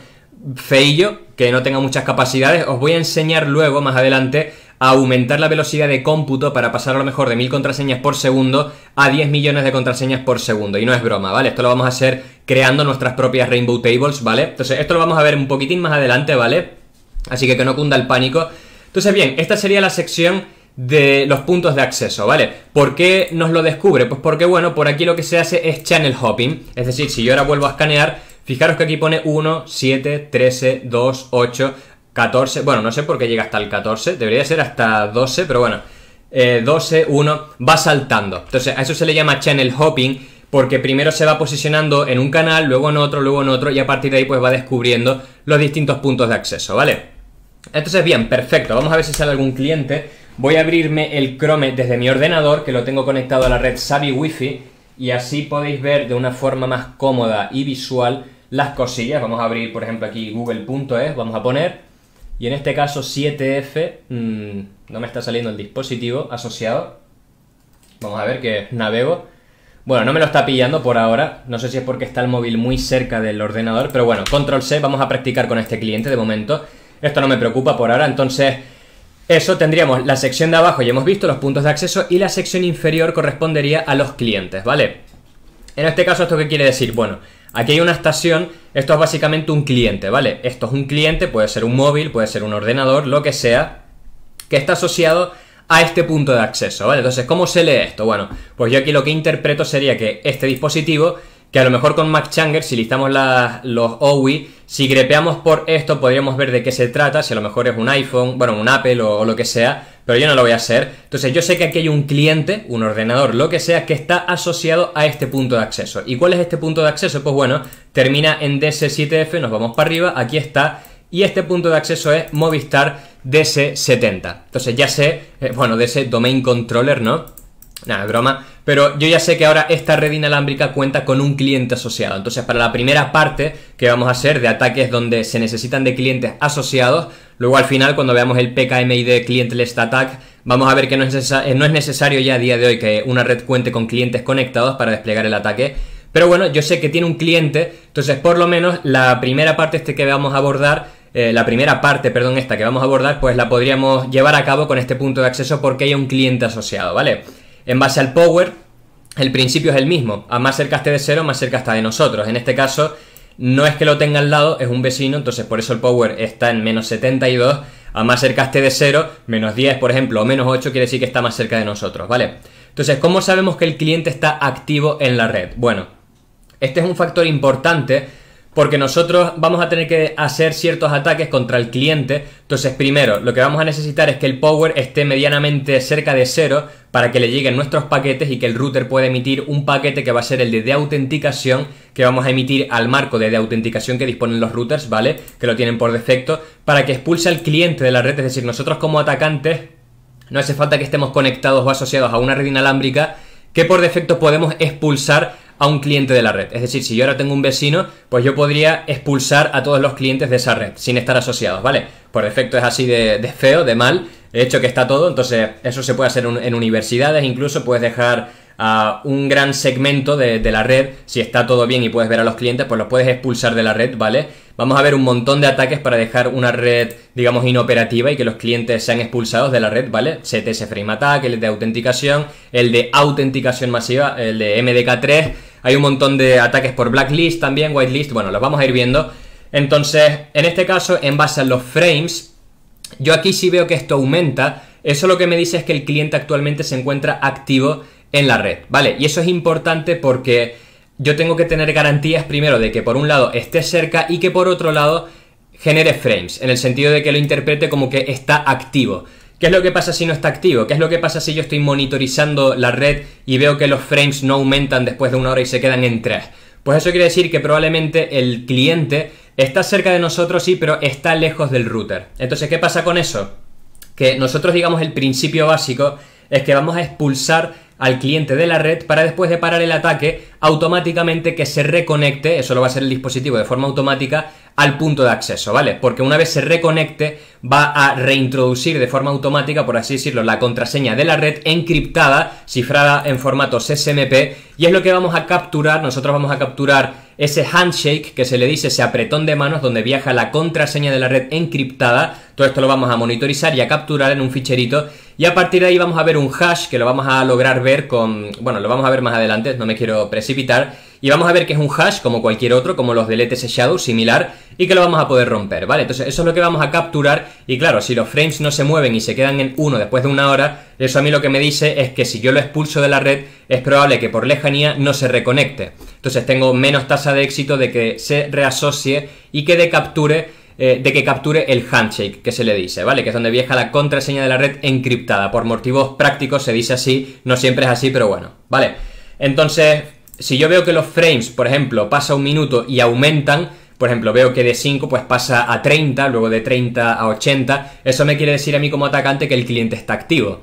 feillo, que no tenga muchas capacidades, os voy a enseñar luego, más adelante, a aumentar la velocidad de cómputo para pasar a lo mejor de 1000 contraseñas por segundo a 10 millones de contraseñas por segundo. Y no es broma, ¿vale? Esto lo vamos a hacer creando nuestras propias Rainbow Tables, ¿vale? Entonces, esto lo vamos a ver un poquitín más adelante, ¿vale? Así que que no cunda el pánico. Entonces, bien, esta sería la sección de los puntos de acceso, ¿vale? ¿Por qué nos lo descubre? Pues porque, bueno, por aquí lo que se hace es channel hopping. Es decir, si yo ahora vuelvo a escanear, fijaros que aquí pone 1, 7, 13, 2, 8, 14. Bueno, no sé por qué llega hasta el 14. Debería ser hasta 12, pero bueno. 12, eh, 1, va saltando. Entonces, a eso se le llama channel hopping porque primero se va posicionando en un canal, luego en otro, luego en otro y a partir de ahí pues va descubriendo los distintos puntos de acceso, ¿vale? Entonces, bien, perfecto. Vamos a ver si sale algún cliente. Voy a abrirme el Chrome desde mi ordenador, que lo tengo conectado a la red Sabi Wi-Fi, y así podéis ver de una forma más cómoda y visual las cosillas. Vamos a abrir, por ejemplo, aquí google.es, vamos a poner, y en este caso 7F, mm, no me está saliendo el dispositivo asociado. Vamos a ver que navego. Bueno, no me lo está pillando por ahora, no sé si es porque está el móvil muy cerca del ordenador, pero bueno, control C, vamos a practicar con este cliente de momento. Esto no me preocupa por ahora, entonces eso tendríamos la sección de abajo, ya hemos visto los puntos de acceso, y la sección inferior correspondería a los clientes, ¿vale? En este caso, ¿esto qué quiere decir? Bueno, aquí hay una estación, esto es básicamente un cliente, ¿vale? Esto es un cliente, puede ser un móvil, puede ser un ordenador, lo que sea, que está asociado a este punto de acceso, ¿vale? Entonces, ¿cómo se lee esto? Bueno, pues yo aquí lo que interpreto sería que este dispositivo que a lo mejor con Macchanger, si listamos los OWI, si grepeamos por esto podríamos ver de qué se trata, si a lo mejor es un iPhone, bueno, un Apple o, lo que sea, pero yo no lo voy a hacer. Entonces yo sé que aquí hay un cliente, un ordenador, lo que sea, que está asociado a este punto de acceso. ¿Y cuál es este punto de acceso? Pues bueno, termina en DS7F, nos vamos para arriba, aquí está, y este punto de acceso es Movistar DS70. Entonces ya sé, eh, bueno, de Domain Controller, ¿no? Nada, broma. Pero yo ya sé que ahora esta red inalámbrica cuenta con un cliente asociado. Entonces, para la primera parte que vamos a hacer de ataques donde se necesitan de clientes asociados, luego al final, cuando veamos el PKMID Clientless Attack, vamos a ver que eh, no es, necesario ya a día de hoy que una red cuente con clientes conectados para desplegar el ataque. Pero bueno, yo sé que tiene un cliente, entonces por lo menos la primera parte este que vamos a abordar eh, la primera parte, perdón, esta que vamos a abordar, pues la podríamos llevar a cabo con este punto de acceso porque hay un cliente asociado, ¿vale? En base al power, el principio es el mismo. A más cerca esté de cero, más cerca está de nosotros. En este caso, no es que lo tenga al lado, es un vecino, entonces por eso el power está en menos 72. A más cerca esté de cero, menos 10, por ejemplo, o menos 8, quiere decir que está más cerca de nosotros, ¿vale? Entonces, ¿cómo sabemos que el cliente está activo en la red? Bueno, este es un factor importante porque nosotros vamos a tener que hacer ciertos ataques contra el cliente. Entonces, primero, lo que vamos a necesitar es que el power esté medianamente cerca de cero para que le lleguen nuestros paquetes y que el router pueda emitir un paquete que va a ser el de, de autenticación que vamos a emitir al marco de, de autenticación que disponen los routers, ¿vale? Que lo tienen por defecto, para que expulse al cliente de la red. Es decir, nosotros como atacantes no hace falta que estemos conectados o asociados a una red inalámbrica que por defecto podemos expulsar a un cliente de la red. Es decir, si yo ahora tengo un vecino, pues yo podría expulsar a todos los clientes de esa red sin estar asociados, ¿vale? Por defecto es así de, feo, de mal, hecho que está todo, entonces eso se puede hacer en universidades, incluso puedes dejar a un gran segmento de, la red, si está todo bien y puedes ver a los clientes, pues los puedes expulsar de la red, ¿vale? Vamos a ver un montón de ataques para dejar una red, digamos, inoperativa y que los clientes sean expulsados de la red, ¿vale? CTS Frame Attack, el de autenticación, el de autenticación masiva, el de MDK3, hay un montón de ataques por blacklist también, whitelist, bueno, los vamos a ir viendo. Entonces, en este caso, en base a los frames, yo aquí sí veo que esto aumenta, eso lo que me dice es que el cliente actualmente se encuentra activo en la red, ¿vale? Y eso es importante porque yo tengo que tener garantías primero de que por un lado esté cerca y que por otro lado genere frames, en el sentido de que lo interprete como que está activo. ¿Qué es lo que pasa si no está activo? ¿Qué es lo que pasa si yo estoy monitorizando la red y veo que los frames no aumentan después de una hora y se quedan en tres? Pues eso quiere decir que probablemente el cliente está cerca de nosotros, sí, pero está lejos del router. Entonces, ¿qué pasa con eso? Que nosotros digamos el principio básico es que vamos a expulsar al cliente de la red para después de parar el ataque automáticamente que se reconecte, eso lo va a hacer el dispositivo de forma automática, al punto de acceso, ¿vale? Porque una vez se reconecte va a reintroducir de forma automática, por así decirlo, la contraseña de la red encriptada, cifrada en formato CSMP, y es lo que vamos a capturar, nosotros vamos a capturar ese handshake que se le dice ese apretón de manos donde viaja la contraseña de la red encriptada, todo esto lo vamos a monitorizar y a capturar en un ficherito y a partir de ahí vamos a ver un hash que lo vamos a lograr ver con, bueno, lo vamos a ver más adelante, no me quiero precipitar y vamos a ver que es un hash como cualquier otro, como los del ETS Shadow, similar, y que lo vamos a poder romper, ¿vale? Entonces eso es lo que vamos a capturar y claro, si los frames no se mueven y se quedan en uno después de una hora, eso a mí lo que me dice es que si yo lo expulso de la red, es probable que por lejanía no se reconecte. Entonces tengo menos tasa de éxito de que se reasocie y que de capture eh, de que capture el handshake que se le dice, ¿vale? Que es donde viaja la contraseña de la red encriptada. Por motivos prácticos se dice así, no siempre es así, pero bueno, ¿vale? Entonces, si yo veo que los frames, por ejemplo, pasa un minuto y aumentan, por ejemplo, veo que de 5 pues pasa a 30, luego de 30 a 80, eso me quiere decir a mí como atacante que el cliente está activo.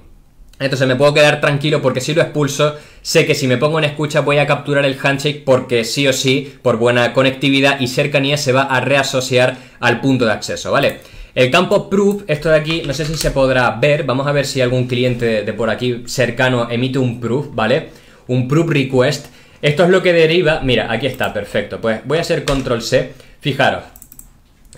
Entonces me puedo quedar tranquilo porque si lo expulso, sé que si me pongo en escucha voy a capturar el handshake porque sí o sí, por buena conectividad y cercanía, se va a reasociar al punto de acceso, ¿vale? El campo proof, esto de aquí, no sé si se podrá ver, vamos a ver si algún cliente de por aquí cercano emite un proof, ¿vale? Un proof request esto es lo que deriva, mira, aquí está, perfecto. Pues voy a hacer control C, fijaros.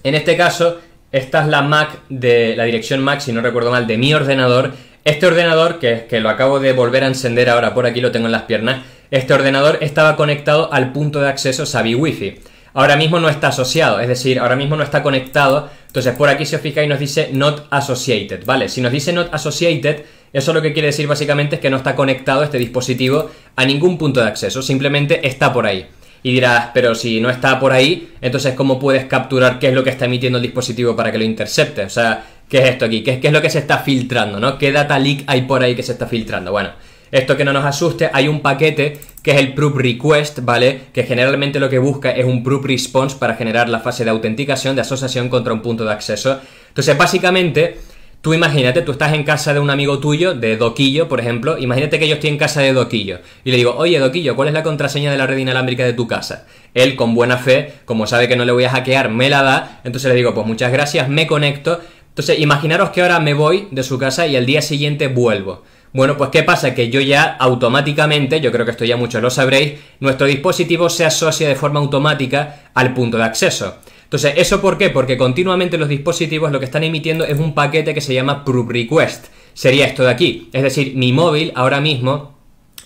En este caso, esta es la Mac de la dirección Mac, si no recuerdo mal, de mi ordenador. Este ordenador, que, que lo acabo de volver a encender ahora, por aquí lo tengo en las piernas, este ordenador estaba conectado al punto de acceso Sabi wi Ahora mismo no está asociado, es decir, ahora mismo no está conectado. Entonces por aquí si os fijáis nos dice not associated, ¿vale? Si nos dice not associated eso lo que quiere decir básicamente es que no está conectado este dispositivo a ningún punto de acceso, simplemente está por ahí. Y dirás, pero si no está por ahí, entonces ¿cómo puedes capturar qué es lo que está emitiendo el dispositivo para que lo intercepte? O sea, ¿qué es esto aquí? ¿Qué, es lo que se está filtrando? ¿no? ¿Qué data leak hay por ahí que se está filtrando? Bueno, esto que no nos asuste, hay un paquete que es el proof request, ¿vale? Que generalmente lo que busca es un proof response para generar la fase de autenticación de asociación contra un punto de acceso. Entonces, básicamente, Tú imagínate, tú estás en casa de un amigo tuyo, de Doquillo, por ejemplo, imagínate que yo estoy en casa de Doquillo y le digo, oye Doquillo, ¿cuál es la contraseña de la red inalámbrica de tu casa? Él, con buena fe, como sabe que no le voy a hackear, me la da, entonces le digo, pues muchas gracias, me conecto. Entonces, imaginaros que ahora me voy de su casa y al día siguiente vuelvo. Bueno, pues ¿qué pasa? Que yo ya automáticamente, yo creo que esto ya muchos lo sabréis, nuestro dispositivo se asocia de forma automática al punto de acceso. Entonces, ¿eso por qué? Porque continuamente los dispositivos lo que están emitiendo es un paquete que se llama proof request. Sería esto de aquí. Es decir, mi móvil ahora mismo,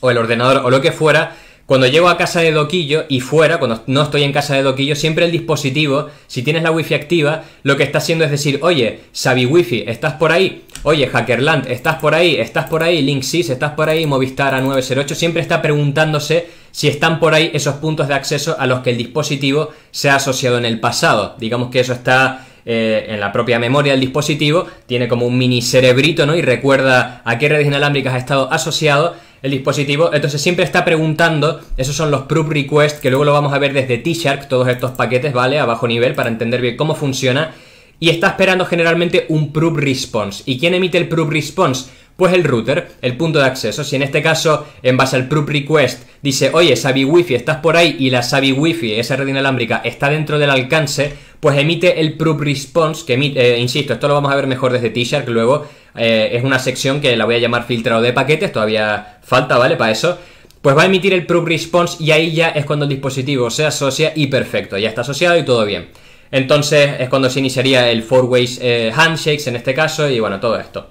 o el ordenador, o lo que fuera, cuando llego a casa de Doquillo y fuera, cuando no estoy en casa de Doquillo, siempre el dispositivo, si tienes la wifi activa, lo que está haciendo es decir, oye, Sabi Wifi, ¿estás por ahí? Oye, Hackerland, ¿estás por ahí? ¿Estás por ahí? Linksys, ¿estás por ahí? Movistar a 908 siempre está preguntándose si están por ahí esos puntos de acceso a los que el dispositivo se ha asociado en el pasado. Digamos que eso está eh, en la propia memoria del dispositivo, tiene como un mini cerebrito, ¿no? Y recuerda a qué redes inalámbricas ha estado asociado el dispositivo. Entonces siempre está preguntando, esos son los proof requests, que luego lo vamos a ver desde T-Shark, todos estos paquetes, ¿vale? A bajo nivel, para entender bien cómo funciona y está esperando generalmente un proof response. ¿Y quién emite el proof response? Pues el router, el punto de acceso. Si en este caso, en base al proof request, dice, oye, Sabi Wi-Fi, estás por ahí y la Sabi Wi-Fi, esa red inalámbrica, está dentro del alcance, pues emite el proof response, que eh, insisto, esto lo vamos a ver mejor desde T-Shark luego, eh, es una sección que la voy a llamar filtrado de paquetes, todavía falta, ¿vale? Para eso. Pues va a emitir el proof response y ahí ya es cuando el dispositivo se asocia y perfecto, ya está asociado y todo bien. Entonces es cuando se iniciaría el four ways eh, handshakes en este caso y bueno, todo esto.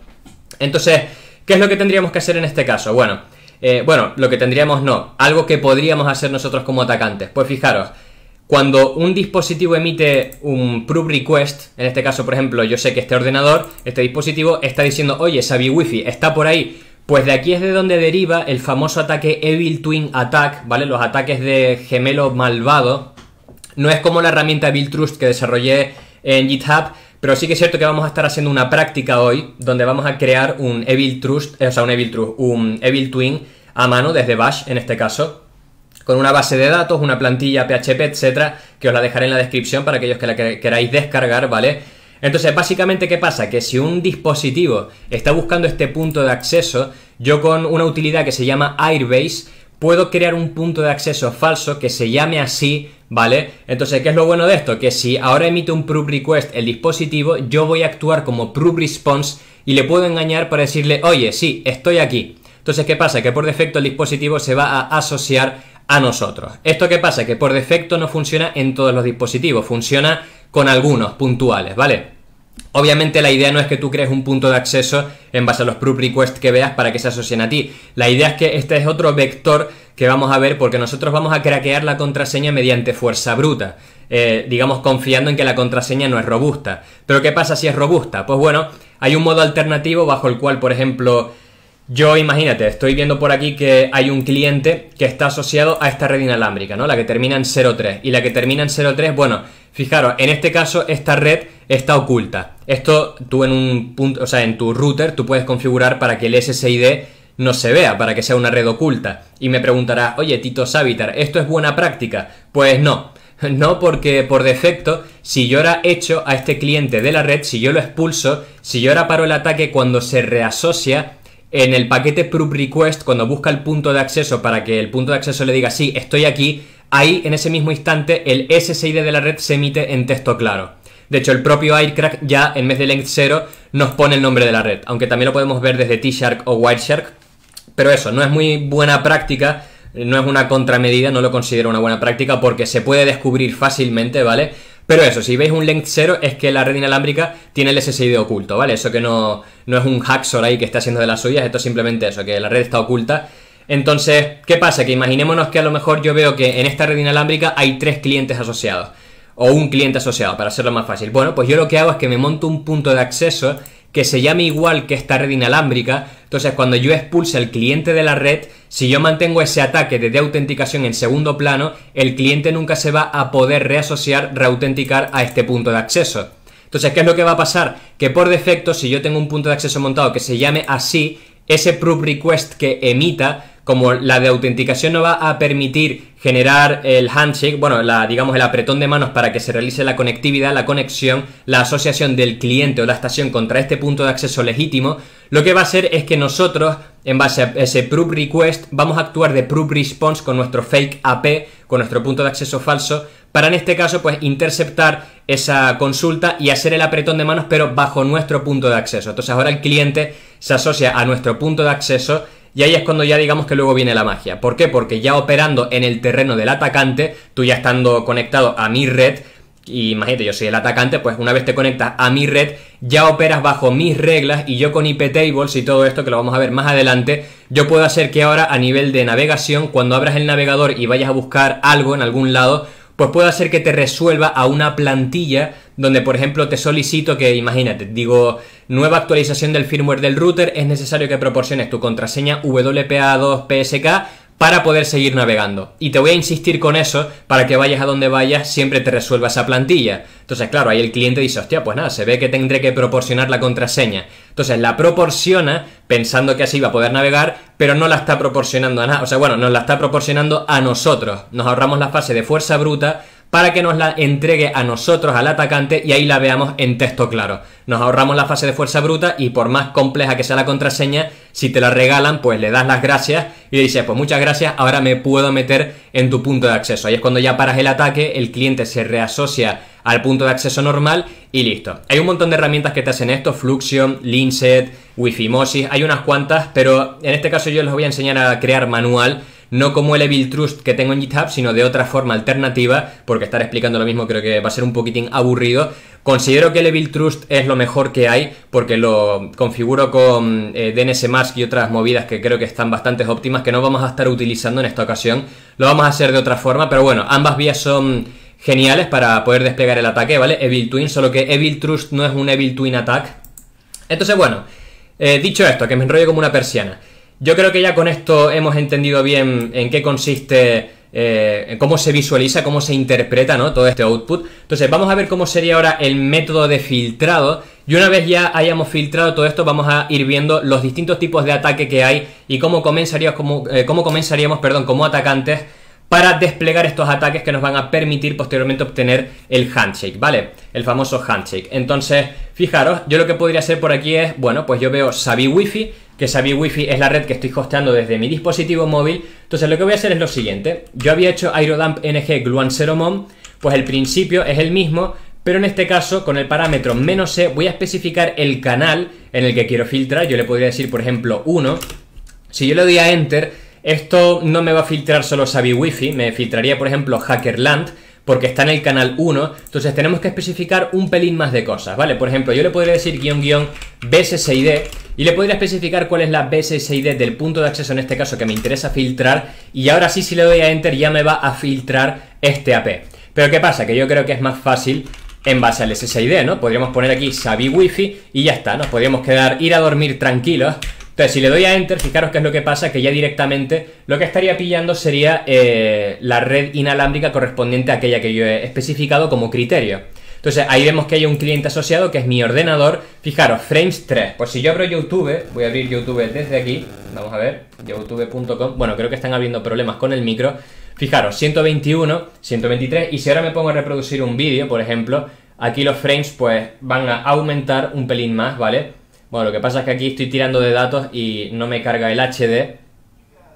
Entonces, ¿qué es lo que tendríamos que hacer en este caso? Bueno, eh, bueno, lo que tendríamos no, algo que podríamos hacer nosotros como atacantes. Pues fijaros, cuando un dispositivo emite un proof request, en este caso, por ejemplo, yo sé que este ordenador, este dispositivo, está diciendo, oye, Wi-Fi, está por ahí. Pues de aquí es de donde deriva el famoso ataque Evil Twin Attack, ¿vale? Los ataques de gemelo malvado, no es como la herramienta Build Trust que desarrollé en GitHub, pero sí que es cierto que vamos a estar haciendo una práctica hoy donde vamos a crear un Evil Trust, eh, o sea, un Evil un Evil Twin a mano desde Bash en este caso, con una base de datos, una plantilla PHP, etcétera, que os la dejaré en la descripción para aquellos que la queráis descargar, ¿vale? Entonces, básicamente, ¿qué pasa? Que si un dispositivo está buscando este punto de acceso, yo con una utilidad que se llama Airbase puedo crear un punto de acceso falso que se llame así, ¿vale? Entonces, ¿qué es lo bueno de esto? Que si ahora emite un proof request el dispositivo, yo voy a actuar como proof response y le puedo engañar para decirle, oye, sí, estoy aquí. Entonces, ¿qué pasa? Que por defecto el dispositivo se va a asociar a nosotros. ¿Esto qué pasa? Que por defecto no funciona en todos los dispositivos, funciona con algunos puntuales, ¿vale? Obviamente la idea no es que tú crees un punto de acceso en base a los proof requests que veas para que se asocien a ti. La idea es que este es otro vector que vamos a ver porque nosotros vamos a craquear la contraseña mediante fuerza bruta. Eh, digamos confiando en que la contraseña no es robusta. Pero ¿qué pasa si es robusta? Pues bueno, hay un modo alternativo bajo el cual, por ejemplo, yo imagínate, estoy viendo por aquí que hay un cliente que está asociado a esta red inalámbrica, ¿no? La que termina en 03. Y la que termina en 03, bueno, fijaros, en este caso esta red está oculta. Esto tú en un punto, o sea, en tu router tú puedes configurar para que el SSID no se vea, para que sea una red oculta. Y me preguntará, oye, Tito Savitar, ¿esto es buena práctica? Pues no. No, porque por defecto, si yo ahora echo a este cliente de la red, si yo lo expulso, si yo ahora paro el ataque cuando se reasocia, en el paquete proof request, cuando busca el punto de acceso para que el punto de acceso le diga sí, estoy aquí, ahí en ese mismo instante el SSID de la red se emite en texto claro. De hecho, el propio Aircrack ya en vez de length 0 nos pone el nombre de la red, aunque también lo podemos ver desde T-Shark o Wireshark. Pero eso, no es muy buena práctica, no es una contramedida, no lo considero una buena práctica porque se puede descubrir fácilmente, ¿vale? Pero eso, si veis un length 0 es que la red inalámbrica tiene el SSID oculto, ¿vale? Eso que no, no es un hacksaw ahí que está haciendo de las suyas, esto es simplemente eso, que la red está oculta entonces, ¿qué pasa? Que imaginémonos que a lo mejor yo veo que en esta red inalámbrica hay tres clientes asociados o un cliente asociado, para hacerlo más fácil. Bueno, pues yo lo que hago es que me monto un punto de acceso que se llame igual que esta red inalámbrica. Entonces, cuando yo expulse al cliente de la red, si yo mantengo ese ataque de autenticación en segundo plano, el cliente nunca se va a poder reasociar, reautenticar a este punto de acceso. Entonces, ¿qué es lo que va a pasar? Que por defecto, si yo tengo un punto de acceso montado que se llame así, ese proof request que emita, como la de autenticación no va a permitir generar el handshake, bueno, la, digamos el apretón de manos para que se realice la conectividad, la conexión, la asociación del cliente o la estación contra este punto de acceso legítimo, lo que va a hacer es que nosotros, en base a ese proof request, vamos a actuar de proof response con nuestro fake AP, con nuestro punto de acceso falso, para en este caso pues interceptar esa consulta y hacer el apretón de manos pero bajo nuestro punto de acceso. Entonces ahora el cliente se asocia a nuestro punto de acceso y ahí es cuando ya digamos que luego viene la magia. ¿Por qué? Porque ya operando en el terreno del atacante, tú ya estando conectado a mi red, y imagínate, yo soy el atacante, pues una vez te conectas a mi red, ya operas bajo mis reglas y yo con IP tables y todo esto que lo vamos a ver más adelante, yo puedo hacer que ahora a nivel de navegación, cuando abras el navegador y vayas a buscar algo en algún lado, pues puedo hacer que te resuelva a una plantilla donde por ejemplo te solicito que, imagínate, digo, nueva actualización del firmware del router, es necesario que proporciones tu contraseña WPA2PSK para poder seguir navegando. Y te voy a insistir con eso para que vayas a donde vayas, siempre te resuelva esa plantilla. Entonces, claro, ahí el cliente dice, hostia, pues nada, se ve que tendré que proporcionar la contraseña. Entonces la proporciona pensando que así va a poder navegar, pero no la está proporcionando a nada. O sea, bueno, nos la está proporcionando a nosotros. Nos ahorramos la fase de fuerza bruta para que nos la entregue a nosotros, al atacante, y ahí la veamos en texto claro. Nos ahorramos la fase de fuerza bruta y por más compleja que sea la contraseña, si te la regalan, pues le das las gracias y le dices, pues muchas gracias, ahora me puedo meter en tu punto de acceso. Ahí es cuando ya paras el ataque, el cliente se reasocia al punto de acceso normal y listo. Hay un montón de herramientas que te hacen esto, Fluxion, Linset, Wifimosis, hay unas cuantas, pero en este caso yo les voy a enseñar a crear manual no como el Evil Trust que tengo en GitHub, sino de otra forma alternativa, porque estar explicando lo mismo creo que va a ser un poquitín aburrido. Considero que el Evil Trust es lo mejor que hay porque lo configuro con eh, DNS Mask y otras movidas que creo que están bastante óptimas que no vamos a estar utilizando en esta ocasión. Lo vamos a hacer de otra forma, pero bueno, ambas vías son geniales para poder desplegar el ataque, ¿vale? Evil Twin, solo que Evil Trust no es un Evil Twin Attack. Entonces, bueno, eh, dicho esto, que me enrollo como una persiana. Yo creo que ya con esto hemos entendido bien en qué consiste eh, cómo se visualiza, cómo se interpreta todo este output. Entonces vamos a ver cómo sería ahora el método de filtrado y una vez ya hayamos filtrado todo esto vamos a ir viendo los distintos tipos de ataque que hay y cómo comenzaríamos, eh, comenzaríamos perdón, como atacantes para desplegar estos ataques que nos van a permitir posteriormente obtener el handshake, ¿vale? El famoso handshake. Entonces, fijaros, yo lo que podría hacer por aquí es, bueno, pues yo veo Sabi Wifi que Sabi wifi es la red que estoy costeando desde mi dispositivo móvil. Entonces lo que voy a hacer es lo siguiente. Yo había hecho Aerodump NG Gluan 0 Mom, pues el principio es el mismo, pero en este caso con el parámetro "-c", voy a especificar el canal en el que quiero filtrar. Yo le podría decir, por ejemplo, 1. Si yo le doy a Enter, esto no me va a filtrar solo Sabi wi me filtraría, por ejemplo, Hackerland, porque está en el canal 1, entonces tenemos que especificar un pelín más de cosas, ¿vale? Por ejemplo, yo le podría decir guión guión BSSID, y le podría especificar cuál es la BSSID del punto de acceso en este caso que me interesa filtrar y ahora sí si le doy a Enter ya me va a filtrar este AP. Pero ¿qué pasa? Que yo creo que es más fácil en base al SSID, ¿no? Podríamos poner aquí Sabi Wifi y ya está, nos podríamos quedar, ir a dormir tranquilos entonces, si le doy a Enter, fijaros qué es lo que pasa, que ya directamente lo que estaría pillando sería eh, la red inalámbrica correspondiente a aquella que yo he especificado como criterio. Entonces ahí vemos que hay un cliente asociado que es mi ordenador. Fijaros, frames 3. Pues si yo abro YouTube, voy a abrir YouTube desde aquí. Vamos a ver, youtube.com. Bueno, creo que están habiendo problemas con el micro. Fijaros, 121, 123. Y si ahora me pongo a reproducir un vídeo, por ejemplo, aquí los frames pues van a aumentar un pelín más, ¿vale? Bueno, lo que pasa es que aquí estoy tirando de datos y no me carga el HD.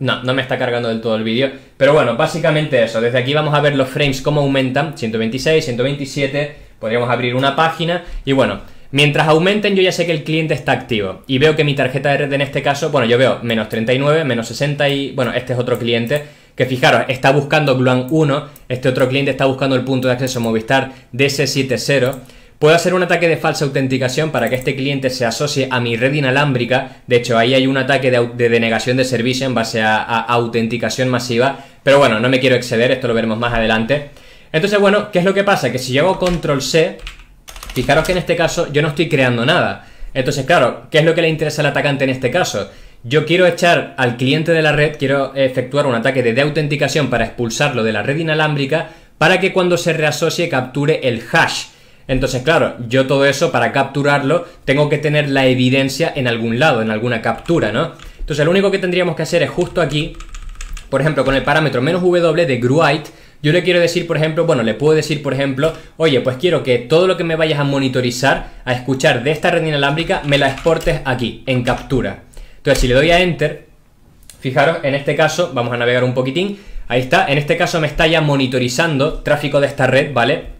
No, no me está cargando del todo el vídeo. Pero bueno, básicamente eso. Desde aquí vamos a ver los frames cómo aumentan. 126, 127... Podríamos abrir una página y bueno, Mientras aumenten, yo ya sé que el cliente está activo. Y veo que mi tarjeta de red en este caso, bueno, yo veo menos 39, menos 60 y, bueno, este es otro cliente que fijaros, está buscando Gluan 1, este otro cliente está buscando el punto de acceso Movistar dc 70 Puedo hacer un ataque de falsa autenticación para que este cliente se asocie a mi red inalámbrica. De hecho, ahí hay un ataque de, denegación de servicio en base a autenticación masiva. Pero bueno, no me quiero exceder, esto lo veremos más adelante. Entonces, bueno, ¿qué es lo que pasa? Que si yo hago control C, fijaros que en este caso yo no estoy creando nada. Entonces, claro, ¿qué es lo que le interesa al atacante en este caso? Yo quiero echar al cliente de la red, quiero efectuar un ataque de deautenticación para expulsarlo de la red inalámbrica para que cuando se reasocie capture el hash. Entonces, claro, yo todo eso para capturarlo tengo que tener la evidencia en algún lado, en alguna captura, ¿no? Entonces, lo único que tendríamos que hacer es justo aquí, por ejemplo, con el parámetro menos "-w de Gruite, yo le quiero decir, por ejemplo, bueno, le puedo decir, por ejemplo, oye, pues quiero que todo lo que me vayas a monitorizar, a escuchar de esta red inalámbrica, me la exportes aquí, en captura. Entonces, si le doy a Enter, fijaros, en este caso, vamos a navegar un poquitín, ahí está, en este caso me está ya monitorizando tráfico de esta red, ¿vale?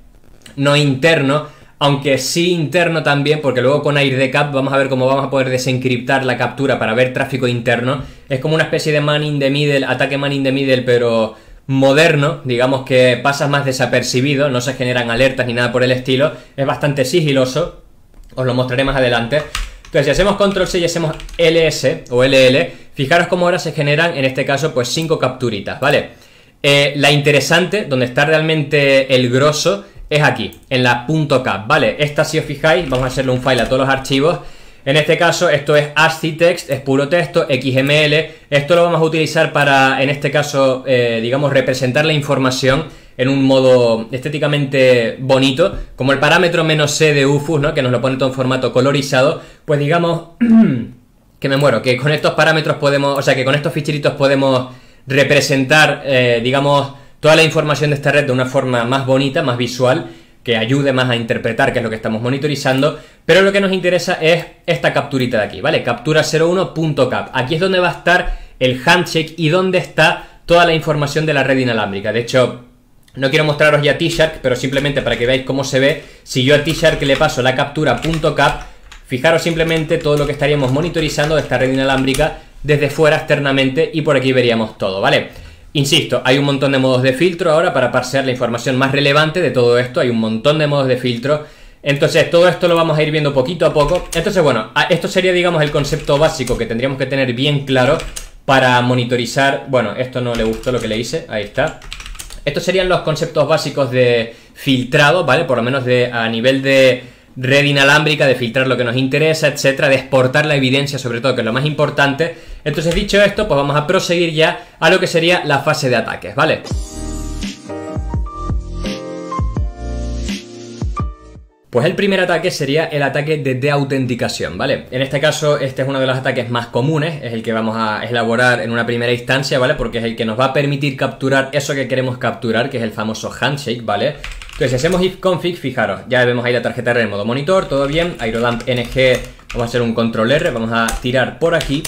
No interno, aunque sí interno también, porque luego con AirDecap vamos a ver cómo vamos a poder desencriptar la captura para ver tráfico interno. Es como una especie de man in the middle, ataque man in the middle, pero moderno, digamos que pasa más desapercibido, no se generan alertas ni nada por el estilo, es bastante sigiloso, os lo mostraré más adelante. Entonces, si hacemos control C y hacemos LS o LL, fijaros cómo ahora se generan, en este caso, pues 5 capturitas, ¿vale? Eh, la interesante, donde está realmente el grosso, es aquí, en la .cap, ¿vale? Esta, si os fijáis, vamos a hacerle un file a todos los archivos, en este caso, esto es ASCII text, es puro texto, XML. Esto lo vamos a utilizar para, en este caso, eh, digamos, representar la información en un modo estéticamente bonito, como el parámetro menos C de UFUS, ¿no? Que nos lo pone todo en formato colorizado, pues digamos que me muero, que con estos parámetros podemos, o sea, que con estos ficheritos podemos representar, eh, digamos, toda la información de esta red de una forma más bonita, más visual que ayude más a interpretar qué es lo que estamos monitorizando, pero lo que nos interesa es esta capturita de aquí, ¿vale? Captura01.cap. Aquí es donde va a estar el handshake y donde está toda la información de la red inalámbrica. De hecho, no quiero mostraros ya T-Shark, pero simplemente para que veáis cómo se ve, si yo a T-Shark le paso la captura.cap, fijaros simplemente todo lo que estaríamos monitorizando de esta red inalámbrica desde fuera externamente y por aquí veríamos todo, ¿vale? Insisto, hay un montón de modos de filtro ahora para parsear la información más relevante de todo esto. Hay un montón de modos de filtro. Entonces, todo esto lo vamos a ir viendo poquito a poco. Entonces, bueno, esto sería, digamos, el concepto básico que tendríamos que tener bien claro para monitorizar... Bueno, esto no le gustó lo que le hice. Ahí está. Estos serían los conceptos básicos de filtrado, ¿vale? Por lo menos de, a nivel de red inalámbrica, de filtrar lo que nos interesa, etcétera, de exportar la evidencia, sobre todo, que es lo más importante entonces dicho esto, pues vamos a proseguir ya a lo que sería la fase de ataques, ¿vale? Pues el primer ataque sería el ataque de deautenticación, ¿vale? En este caso, este es uno de los ataques más comunes, es el que vamos a elaborar en una primera instancia, ¿vale? Porque es el que nos va a permitir capturar eso que queremos capturar, que es el famoso handshake, ¿vale? Entonces, si hacemos ifconfig, fijaros, ya vemos ahí la tarjeta R en modo monitor, todo bien, aerodamp ng, vamos a hacer un control R, vamos a tirar por aquí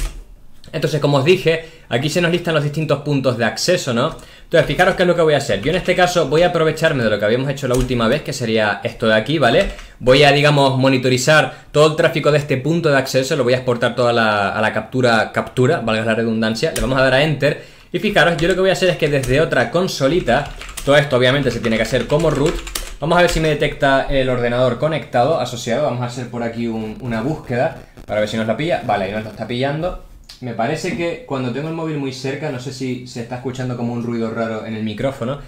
entonces, como os dije, aquí se nos listan los distintos puntos de acceso, ¿no? Entonces, fijaros qué es lo que voy a hacer. Yo en este caso voy a aprovecharme de lo que habíamos hecho la última vez, que sería esto de aquí, ¿vale? Voy a, digamos, monitorizar todo el tráfico de este punto de acceso, lo voy a exportar toda la, a la captura, captura, valga la redundancia, le vamos a dar a Enter. Y fijaros, yo lo que voy a hacer es que desde otra consolita, todo esto obviamente se tiene que hacer como root, Vamos a ver si me detecta el ordenador conectado, asociado. Vamos a hacer por aquí una búsqueda para ver si nos la pilla. Vale, ahí nos lo está pillando. Me parece que cuando tengo el móvil muy cerca, no sé si se está escuchando como un ruido raro en el micrófono.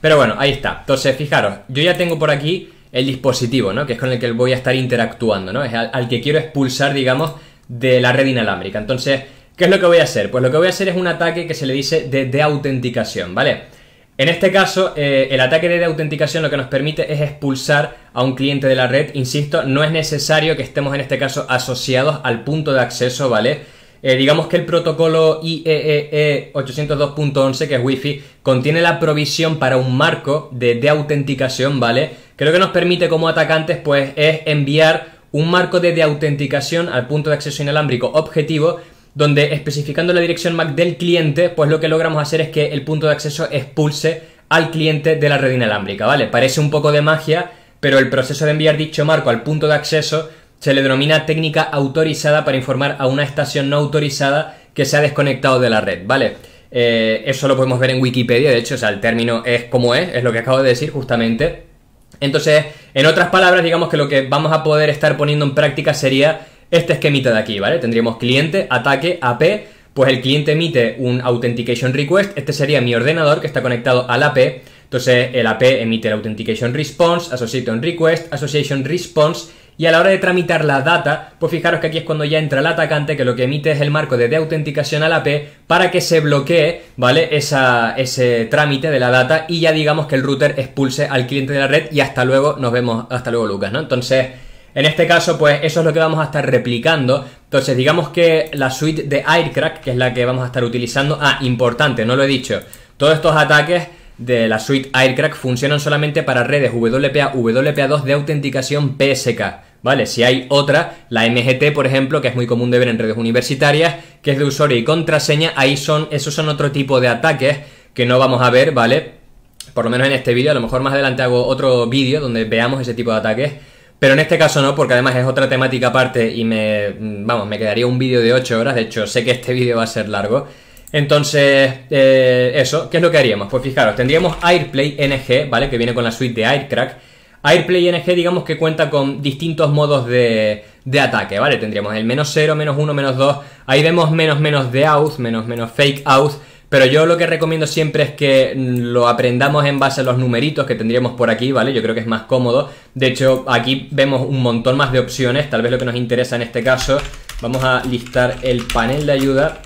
Pero bueno, ahí está. Entonces, fijaros, yo ya tengo por aquí el dispositivo, ¿no? Que es con el que voy a estar interactuando, ¿no? Es al, que quiero expulsar, digamos, de la red inalámbrica. Entonces, ¿qué es lo que voy a hacer? Pues lo que voy a hacer es un ataque que se le dice de, deautenticación, autenticación, ¿vale? En este caso, eh, el ataque de autenticación lo que nos permite es expulsar a un cliente de la red. Insisto, no es necesario que estemos en este caso asociados al punto de acceso, ¿vale? Eh, digamos que el protocolo e e e IEEE 802.11, que es Wi-Fi, contiene la provisión para un marco de, deautenticación, autenticación, ¿vale? Que lo que nos permite como atacantes, pues, es enviar un marco de, de autenticación al punto de acceso inalámbrico objetivo, donde especificando la dirección MAC del cliente, pues lo que logramos hacer es que el punto de acceso expulse al cliente de la red inalámbrica, ¿vale? Parece un poco de magia, pero el proceso de enviar dicho marco al punto de acceso se le denomina técnica autorizada para informar a una estación no autorizada que se ha desconectado de la red, ¿vale? Eh, eso lo podemos ver en Wikipedia, de hecho, o sea, el término es como es, es lo que acabo de decir justamente. Entonces, en otras palabras, digamos que lo que vamos a poder estar poniendo en práctica sería este esquemita de aquí, ¿vale? Tendríamos cliente, ataque, AP, pues el cliente emite un authentication request, este sería mi ordenador que está conectado al AP, entonces el AP emite el authentication response, association request, association response, y a la hora de tramitar la data, pues fijaros que aquí es cuando ya entra el atacante, que lo que emite es el marco de deautenticación a la P e para que se bloquee, ¿vale? Esa, ese trámite de la data y ya digamos que el router expulse al cliente de la red y hasta luego, nos vemos, hasta luego Lucas, ¿no? Entonces, en este caso, pues eso es lo que vamos a estar replicando. Entonces, digamos que la suite de Aircrack, que es la que vamos a estar utilizando, ah, importante, no lo he dicho, todos estos ataques de la suite Aircrack funcionan solamente para redes WPA, WPA2 de autenticación PSK. ¿vale? Si hay otra, la MGT, por ejemplo, que es muy común de ver en redes universitarias, que es de usuario y contraseña, ahí son, esos son otro tipo de ataques que no vamos a ver, ¿vale? Por lo menos en este vídeo, a lo mejor más adelante hago otro vídeo donde veamos ese tipo de ataques, pero en este caso no, porque además es otra temática aparte y me, vamos, me quedaría un vídeo de 8 horas, de hecho sé que este vídeo va a ser largo. Entonces, eh, eso, ¿qué es lo que haríamos? Pues fijaros, tendríamos AirPlay NG, ¿vale? Que viene con la suite de AirCrack, AirPlay NG digamos que cuenta con distintos modos de, ataque, ¿vale? Tendríamos el menos 0, menos 1, menos 2, ahí vemos menos menos de out, menos menos fake out, pero yo lo que recomiendo siempre es que lo aprendamos en base a los numeritos que tendríamos por aquí, ¿vale? Yo creo que es más cómodo. De hecho, aquí vemos un montón más de opciones. Tal vez lo que nos interesa en este caso, vamos a listar el panel de ayuda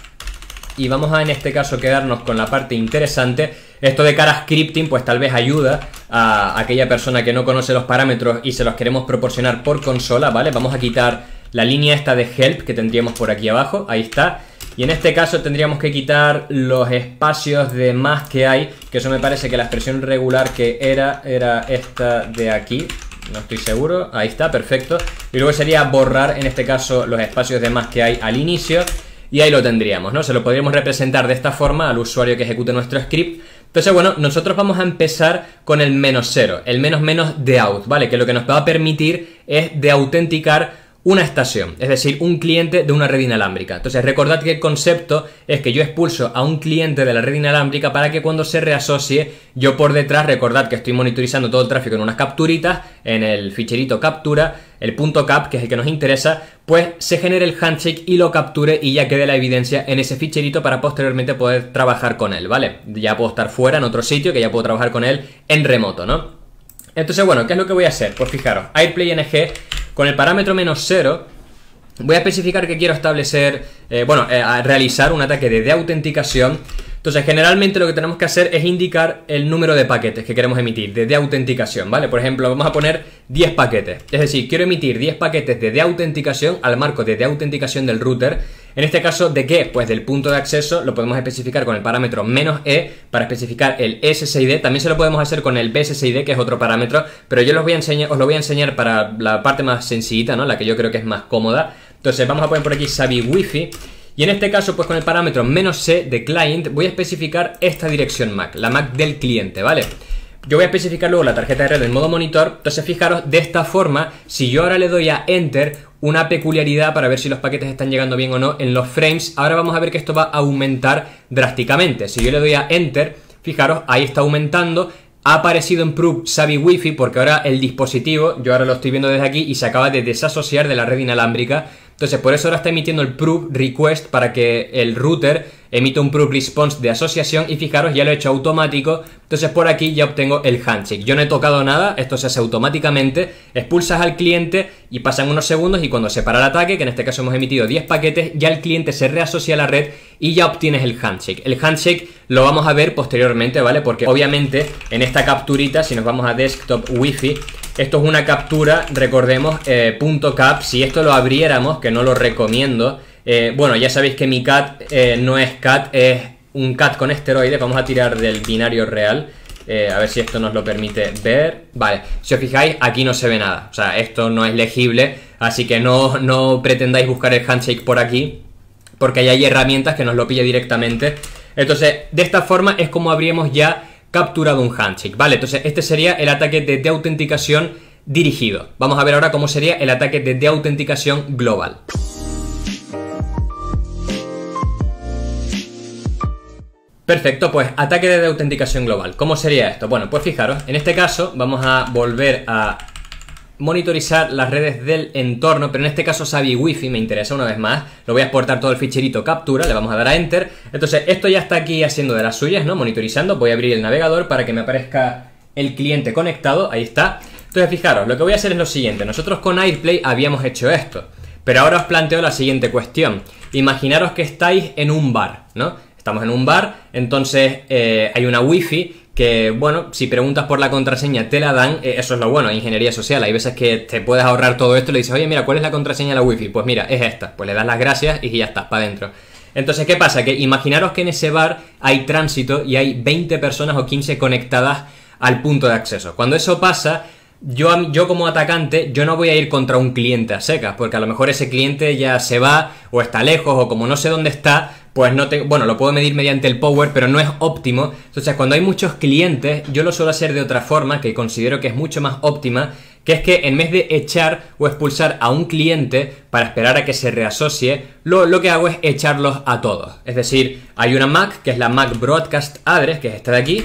y vamos a en este caso quedarnos con la parte interesante esto de cara a scripting pues tal vez ayuda a aquella persona que no conoce los parámetros y se los queremos proporcionar por consola, ¿vale? Vamos a quitar la línea esta de help que tendríamos por aquí abajo, ahí está. Y en este caso tendríamos que quitar los espacios de más que hay, que eso me parece que la expresión regular que era, era esta de aquí, no estoy seguro, ahí está, perfecto. Y luego sería borrar en este caso los espacios de más que hay al inicio y ahí lo tendríamos, ¿no? Se lo podríamos representar de esta forma al usuario que ejecute nuestro script entonces, bueno, nosotros vamos a empezar con el menos cero, el menos menos de out, ¿vale? Que lo que nos va a permitir es de autenticar una estación, es decir, un cliente de una red inalámbrica. Entonces, recordad que el concepto es que yo expulso a un cliente de la red inalámbrica para que cuando se reasocie, yo por detrás, recordad que estoy monitorizando todo el tráfico en unas capturitas, en el ficherito captura, el punto cap, que es el que nos interesa, pues se genere el handshake y lo capture y ya quede la evidencia en ese ficherito para posteriormente poder trabajar con él, ¿vale? Ya puedo estar fuera en otro sitio, que ya puedo trabajar con él en remoto, ¿no? Entonces, bueno, ¿qué es lo que voy a hacer? Pues fijaros, AirPlay NG con el parámetro menos 0 voy a especificar que quiero establecer, eh, bueno, eh, realizar un ataque de deautenticación. Entonces, generalmente lo que tenemos que hacer es indicar el número de paquetes que queremos emitir, de deautenticación, ¿vale? Por ejemplo, vamos a poner 10 paquetes. Es decir, quiero emitir 10 paquetes de deautenticación al marco de deautenticación del router en este caso, ¿de qué? Pues del punto de acceso lo podemos especificar con el parámetro menos "-e", para especificar el SSID. También se lo podemos hacer con el BSSID, que es otro parámetro, pero yo os lo voy a enseñar para la parte más sencillita, ¿no? La que yo creo que es más cómoda. Entonces vamos a poner por aquí Sabi Wifi. Y en este caso, pues con el parámetro menos "-c", de client, voy a especificar esta dirección MAC, la MAC del cliente, ¿vale? Yo voy a especificar luego la tarjeta de red en modo monitor. Entonces, fijaros, de esta forma, si yo ahora le doy a Enter, una peculiaridad para ver si los paquetes están llegando bien o no en los frames. Ahora vamos a ver que esto va a aumentar drásticamente. Si yo le doy a Enter, fijaros, ahí está aumentando. Ha aparecido en Proof Sabi Wi-Fi porque ahora el dispositivo, yo ahora lo estoy viendo desde aquí y se acaba de desasociar de la red inalámbrica entonces, por eso ahora está emitiendo el proof request para que el router emita un proof response de asociación y fijaros, ya lo he hecho automático, entonces por aquí ya obtengo el handshake. Yo no he tocado nada, esto se hace automáticamente, expulsas al cliente y pasan unos segundos y cuando se para el ataque, que en este caso hemos emitido 10 paquetes, ya el cliente se reasocia a la red y ya obtienes el handshake. El handshake lo vamos a ver posteriormente, ¿vale? Porque obviamente en esta capturita, si nos vamos a desktop wifi, esto es una captura, recordemos, eh, .cap. Si esto lo abriéramos, que no lo recomiendo, eh, bueno, ya sabéis que mi cat eh, no es cat, es un cat con esteroides. Vamos a tirar del binario real. a ver si esto nos lo permite ver. Vale, si os fijáis, aquí no se ve nada. O sea, esto no es legible, así que no, no pretendáis buscar el handshake por aquí, porque ahí hay herramientas que nos lo pilla directamente. Entonces, de esta forma es como abrimos ya capturado un handshake, ¿vale? Entonces este sería el ataque de autenticación dirigido. Vamos a ver ahora cómo sería el ataque de autenticación global. Perfecto, pues ataque de autenticación global. ¿Cómo sería esto? Bueno, pues fijaros, en este caso vamos a volver a monitorizar las redes del entorno, pero en este caso savvy Wi-Fi me interesa una vez más. Lo voy a exportar todo el ficherito captura, le vamos a dar a Enter. Entonces, esto ya está aquí haciendo de las suyas, ¿no? Monitorizando. Voy a abrir el navegador para que me aparezca el cliente conectado. Ahí está. Entonces, fijaros, lo que voy a hacer es lo siguiente. Nosotros con AirPlay habíamos hecho esto. Pero ahora os planteo la siguiente cuestión. Imaginaros que estáis en un bar, ¿no? Estamos en un bar, entonces eh, hay una wifi que bueno, si preguntas por la contraseña te la dan, eh, eso es lo bueno, ingeniería social, hay veces que te puedes ahorrar todo esto y le dices, oye, mira, ¿cuál es la contraseña de la wifi? Pues mira, es esta, pues le das las gracias y ya estás, para adentro. Entonces, ¿qué pasa? Que imaginaros que en ese bar hay tránsito y hay 20 personas o 15 conectadas al punto de acceso. Cuando eso pasa, yo, yo, como atacante, yo no voy a ir contra un cliente a secas, porque a lo mejor ese cliente ya se va o está lejos o como no sé dónde está, pues no tengo, bueno, lo puedo medir mediante el Power, pero no es óptimo. Entonces, cuando hay muchos clientes, yo lo suelo hacer de otra forma, que considero que es mucho más óptima, que es que en vez de echar o expulsar a un cliente para esperar a que se reasocie, lo, que hago es echarlos a todos. Es decir, hay una MAC, que es la MAC Broadcast Address, que es esta de aquí.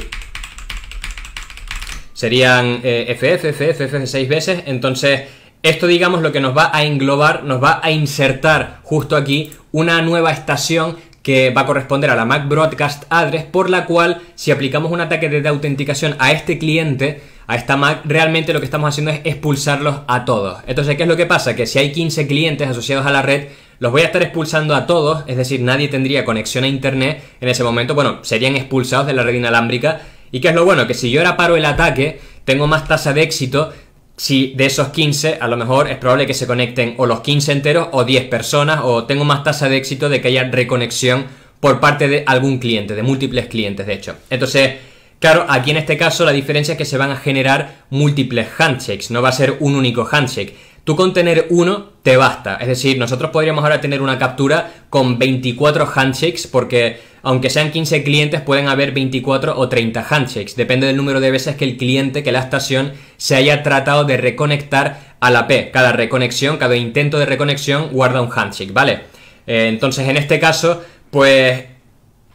Serían FF, eh, FF, FF, de seis veces, entonces... Esto, digamos, lo que nos va a englobar, nos va a insertar justo aquí una nueva estación que va a corresponder a la MAC Broadcast Address, por la cual si aplicamos un ataque de autenticación a este cliente, a esta Mac, realmente lo que estamos haciendo es expulsarlos a todos. Entonces, ¿qué es lo que pasa? Que si hay 15 clientes asociados a la red, los voy a estar expulsando a todos, es decir, nadie tendría conexión a internet en ese momento, bueno, serían expulsados de la red inalámbrica. ¿Y qué es lo bueno? Que si yo ahora paro el ataque, tengo más tasa de éxito si de esos 15, a lo mejor es probable que se conecten o los 15 enteros o 10 personas, o tengo más tasa de éxito de que haya reconexión por parte de algún cliente, de múltiples clientes, de hecho. Entonces, claro, aquí en este caso la diferencia es que se van a generar múltiples handshakes, no va a ser un único handshake. Tú con tener uno te basta. Es decir, nosotros podríamos ahora tener una captura con 24 handshakes porque aunque sean 15 clientes pueden haber 24 o 30 handshakes. Depende del número de veces que el cliente, que la estación se haya tratado de reconectar a la P. Cada reconexión, cada intento de reconexión guarda un handshake, ¿vale? Eh, entonces en este caso, pues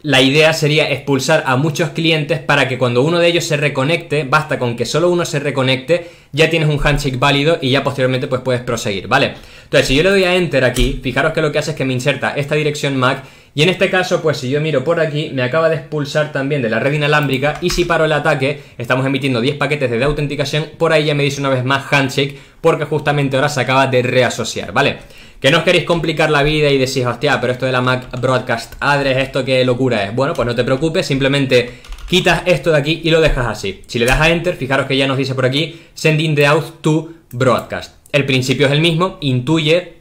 la idea sería expulsar a muchos clientes para que cuando uno de ellos se reconecte, basta con que solo uno se reconecte, ya tienes un handshake válido y ya posteriormente pues puedes proseguir, ¿vale? Entonces, si yo le doy a enter aquí, fijaros que lo que hace es que me inserta esta dirección MAC y en este caso, pues si yo miro por aquí, me acaba de expulsar también de la red inalámbrica y si paro el ataque, estamos emitiendo 10 paquetes de autenticación, por ahí ya me dice una vez más handshake, porque justamente ahora se acaba de reasociar, ¿vale? Que no os queréis complicar la vida y decís, hostia, pero esto de la Mac Broadcast Address, ¿esto qué locura es? Bueno, pues no te preocupes, simplemente quitas esto de aquí y lo dejas así. Si le das a Enter, fijaros que ya nos dice por aquí, sending the out to broadcast. El principio es el mismo, intuye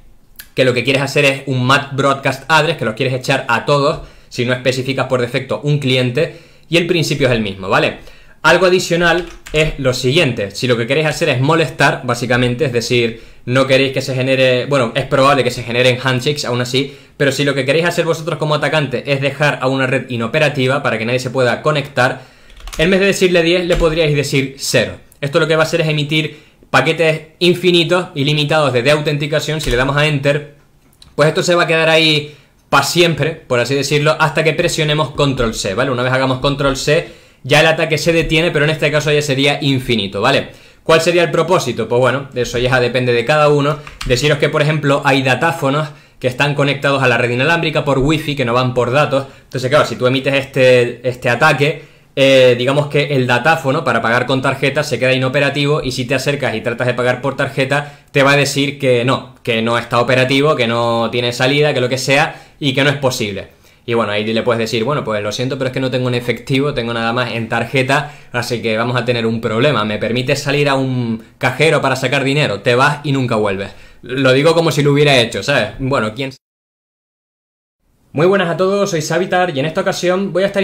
que lo que quieres hacer es un mat broadcast address, que los quieres echar a todos, si no especificas por defecto un cliente, y el principio es el mismo, ¿vale? Algo adicional es lo siguiente, si lo que queréis hacer es molestar, básicamente, es decir, no queréis que se genere, bueno, es probable que se generen handshakes aún así, pero si lo que queréis hacer vosotros como atacante es dejar a una red inoperativa para que nadie se pueda conectar, en vez de decirle 10 le podríais decir 0. Esto lo que va a hacer es emitir paquetes infinitos, ilimitados de, de autenticación, si le damos a Enter, pues esto se va a quedar ahí para siempre, por así decirlo, hasta que presionemos Control C, ¿vale? Una vez hagamos Control C, ya el ataque se detiene, pero en este caso ya sería infinito, ¿vale? ¿Cuál sería el propósito? Pues bueno, eso ya depende de cada uno. Deciros que, por ejemplo, hay datáfonos que están conectados a la red inalámbrica por wifi, que no van por datos. Entonces, claro, si tú emites este, este ataque, eh, digamos que el datáfono para pagar con tarjeta se queda inoperativo y si te acercas y tratas de pagar por tarjeta, te va a decir que no, que no está operativo, que no tiene salida, que lo que sea y que no es posible. Y bueno, ahí le puedes decir, bueno, pues lo siento, pero es que no tengo en efectivo, tengo nada más en tarjeta, así que vamos a tener un problema. Me permite salir a un cajero para sacar dinero, te vas y nunca vuelves. Lo digo como si lo hubiera hecho, ¿sabes? Bueno, quién... Muy buenas a todos, soy Savitar y en esta ocasión voy a estar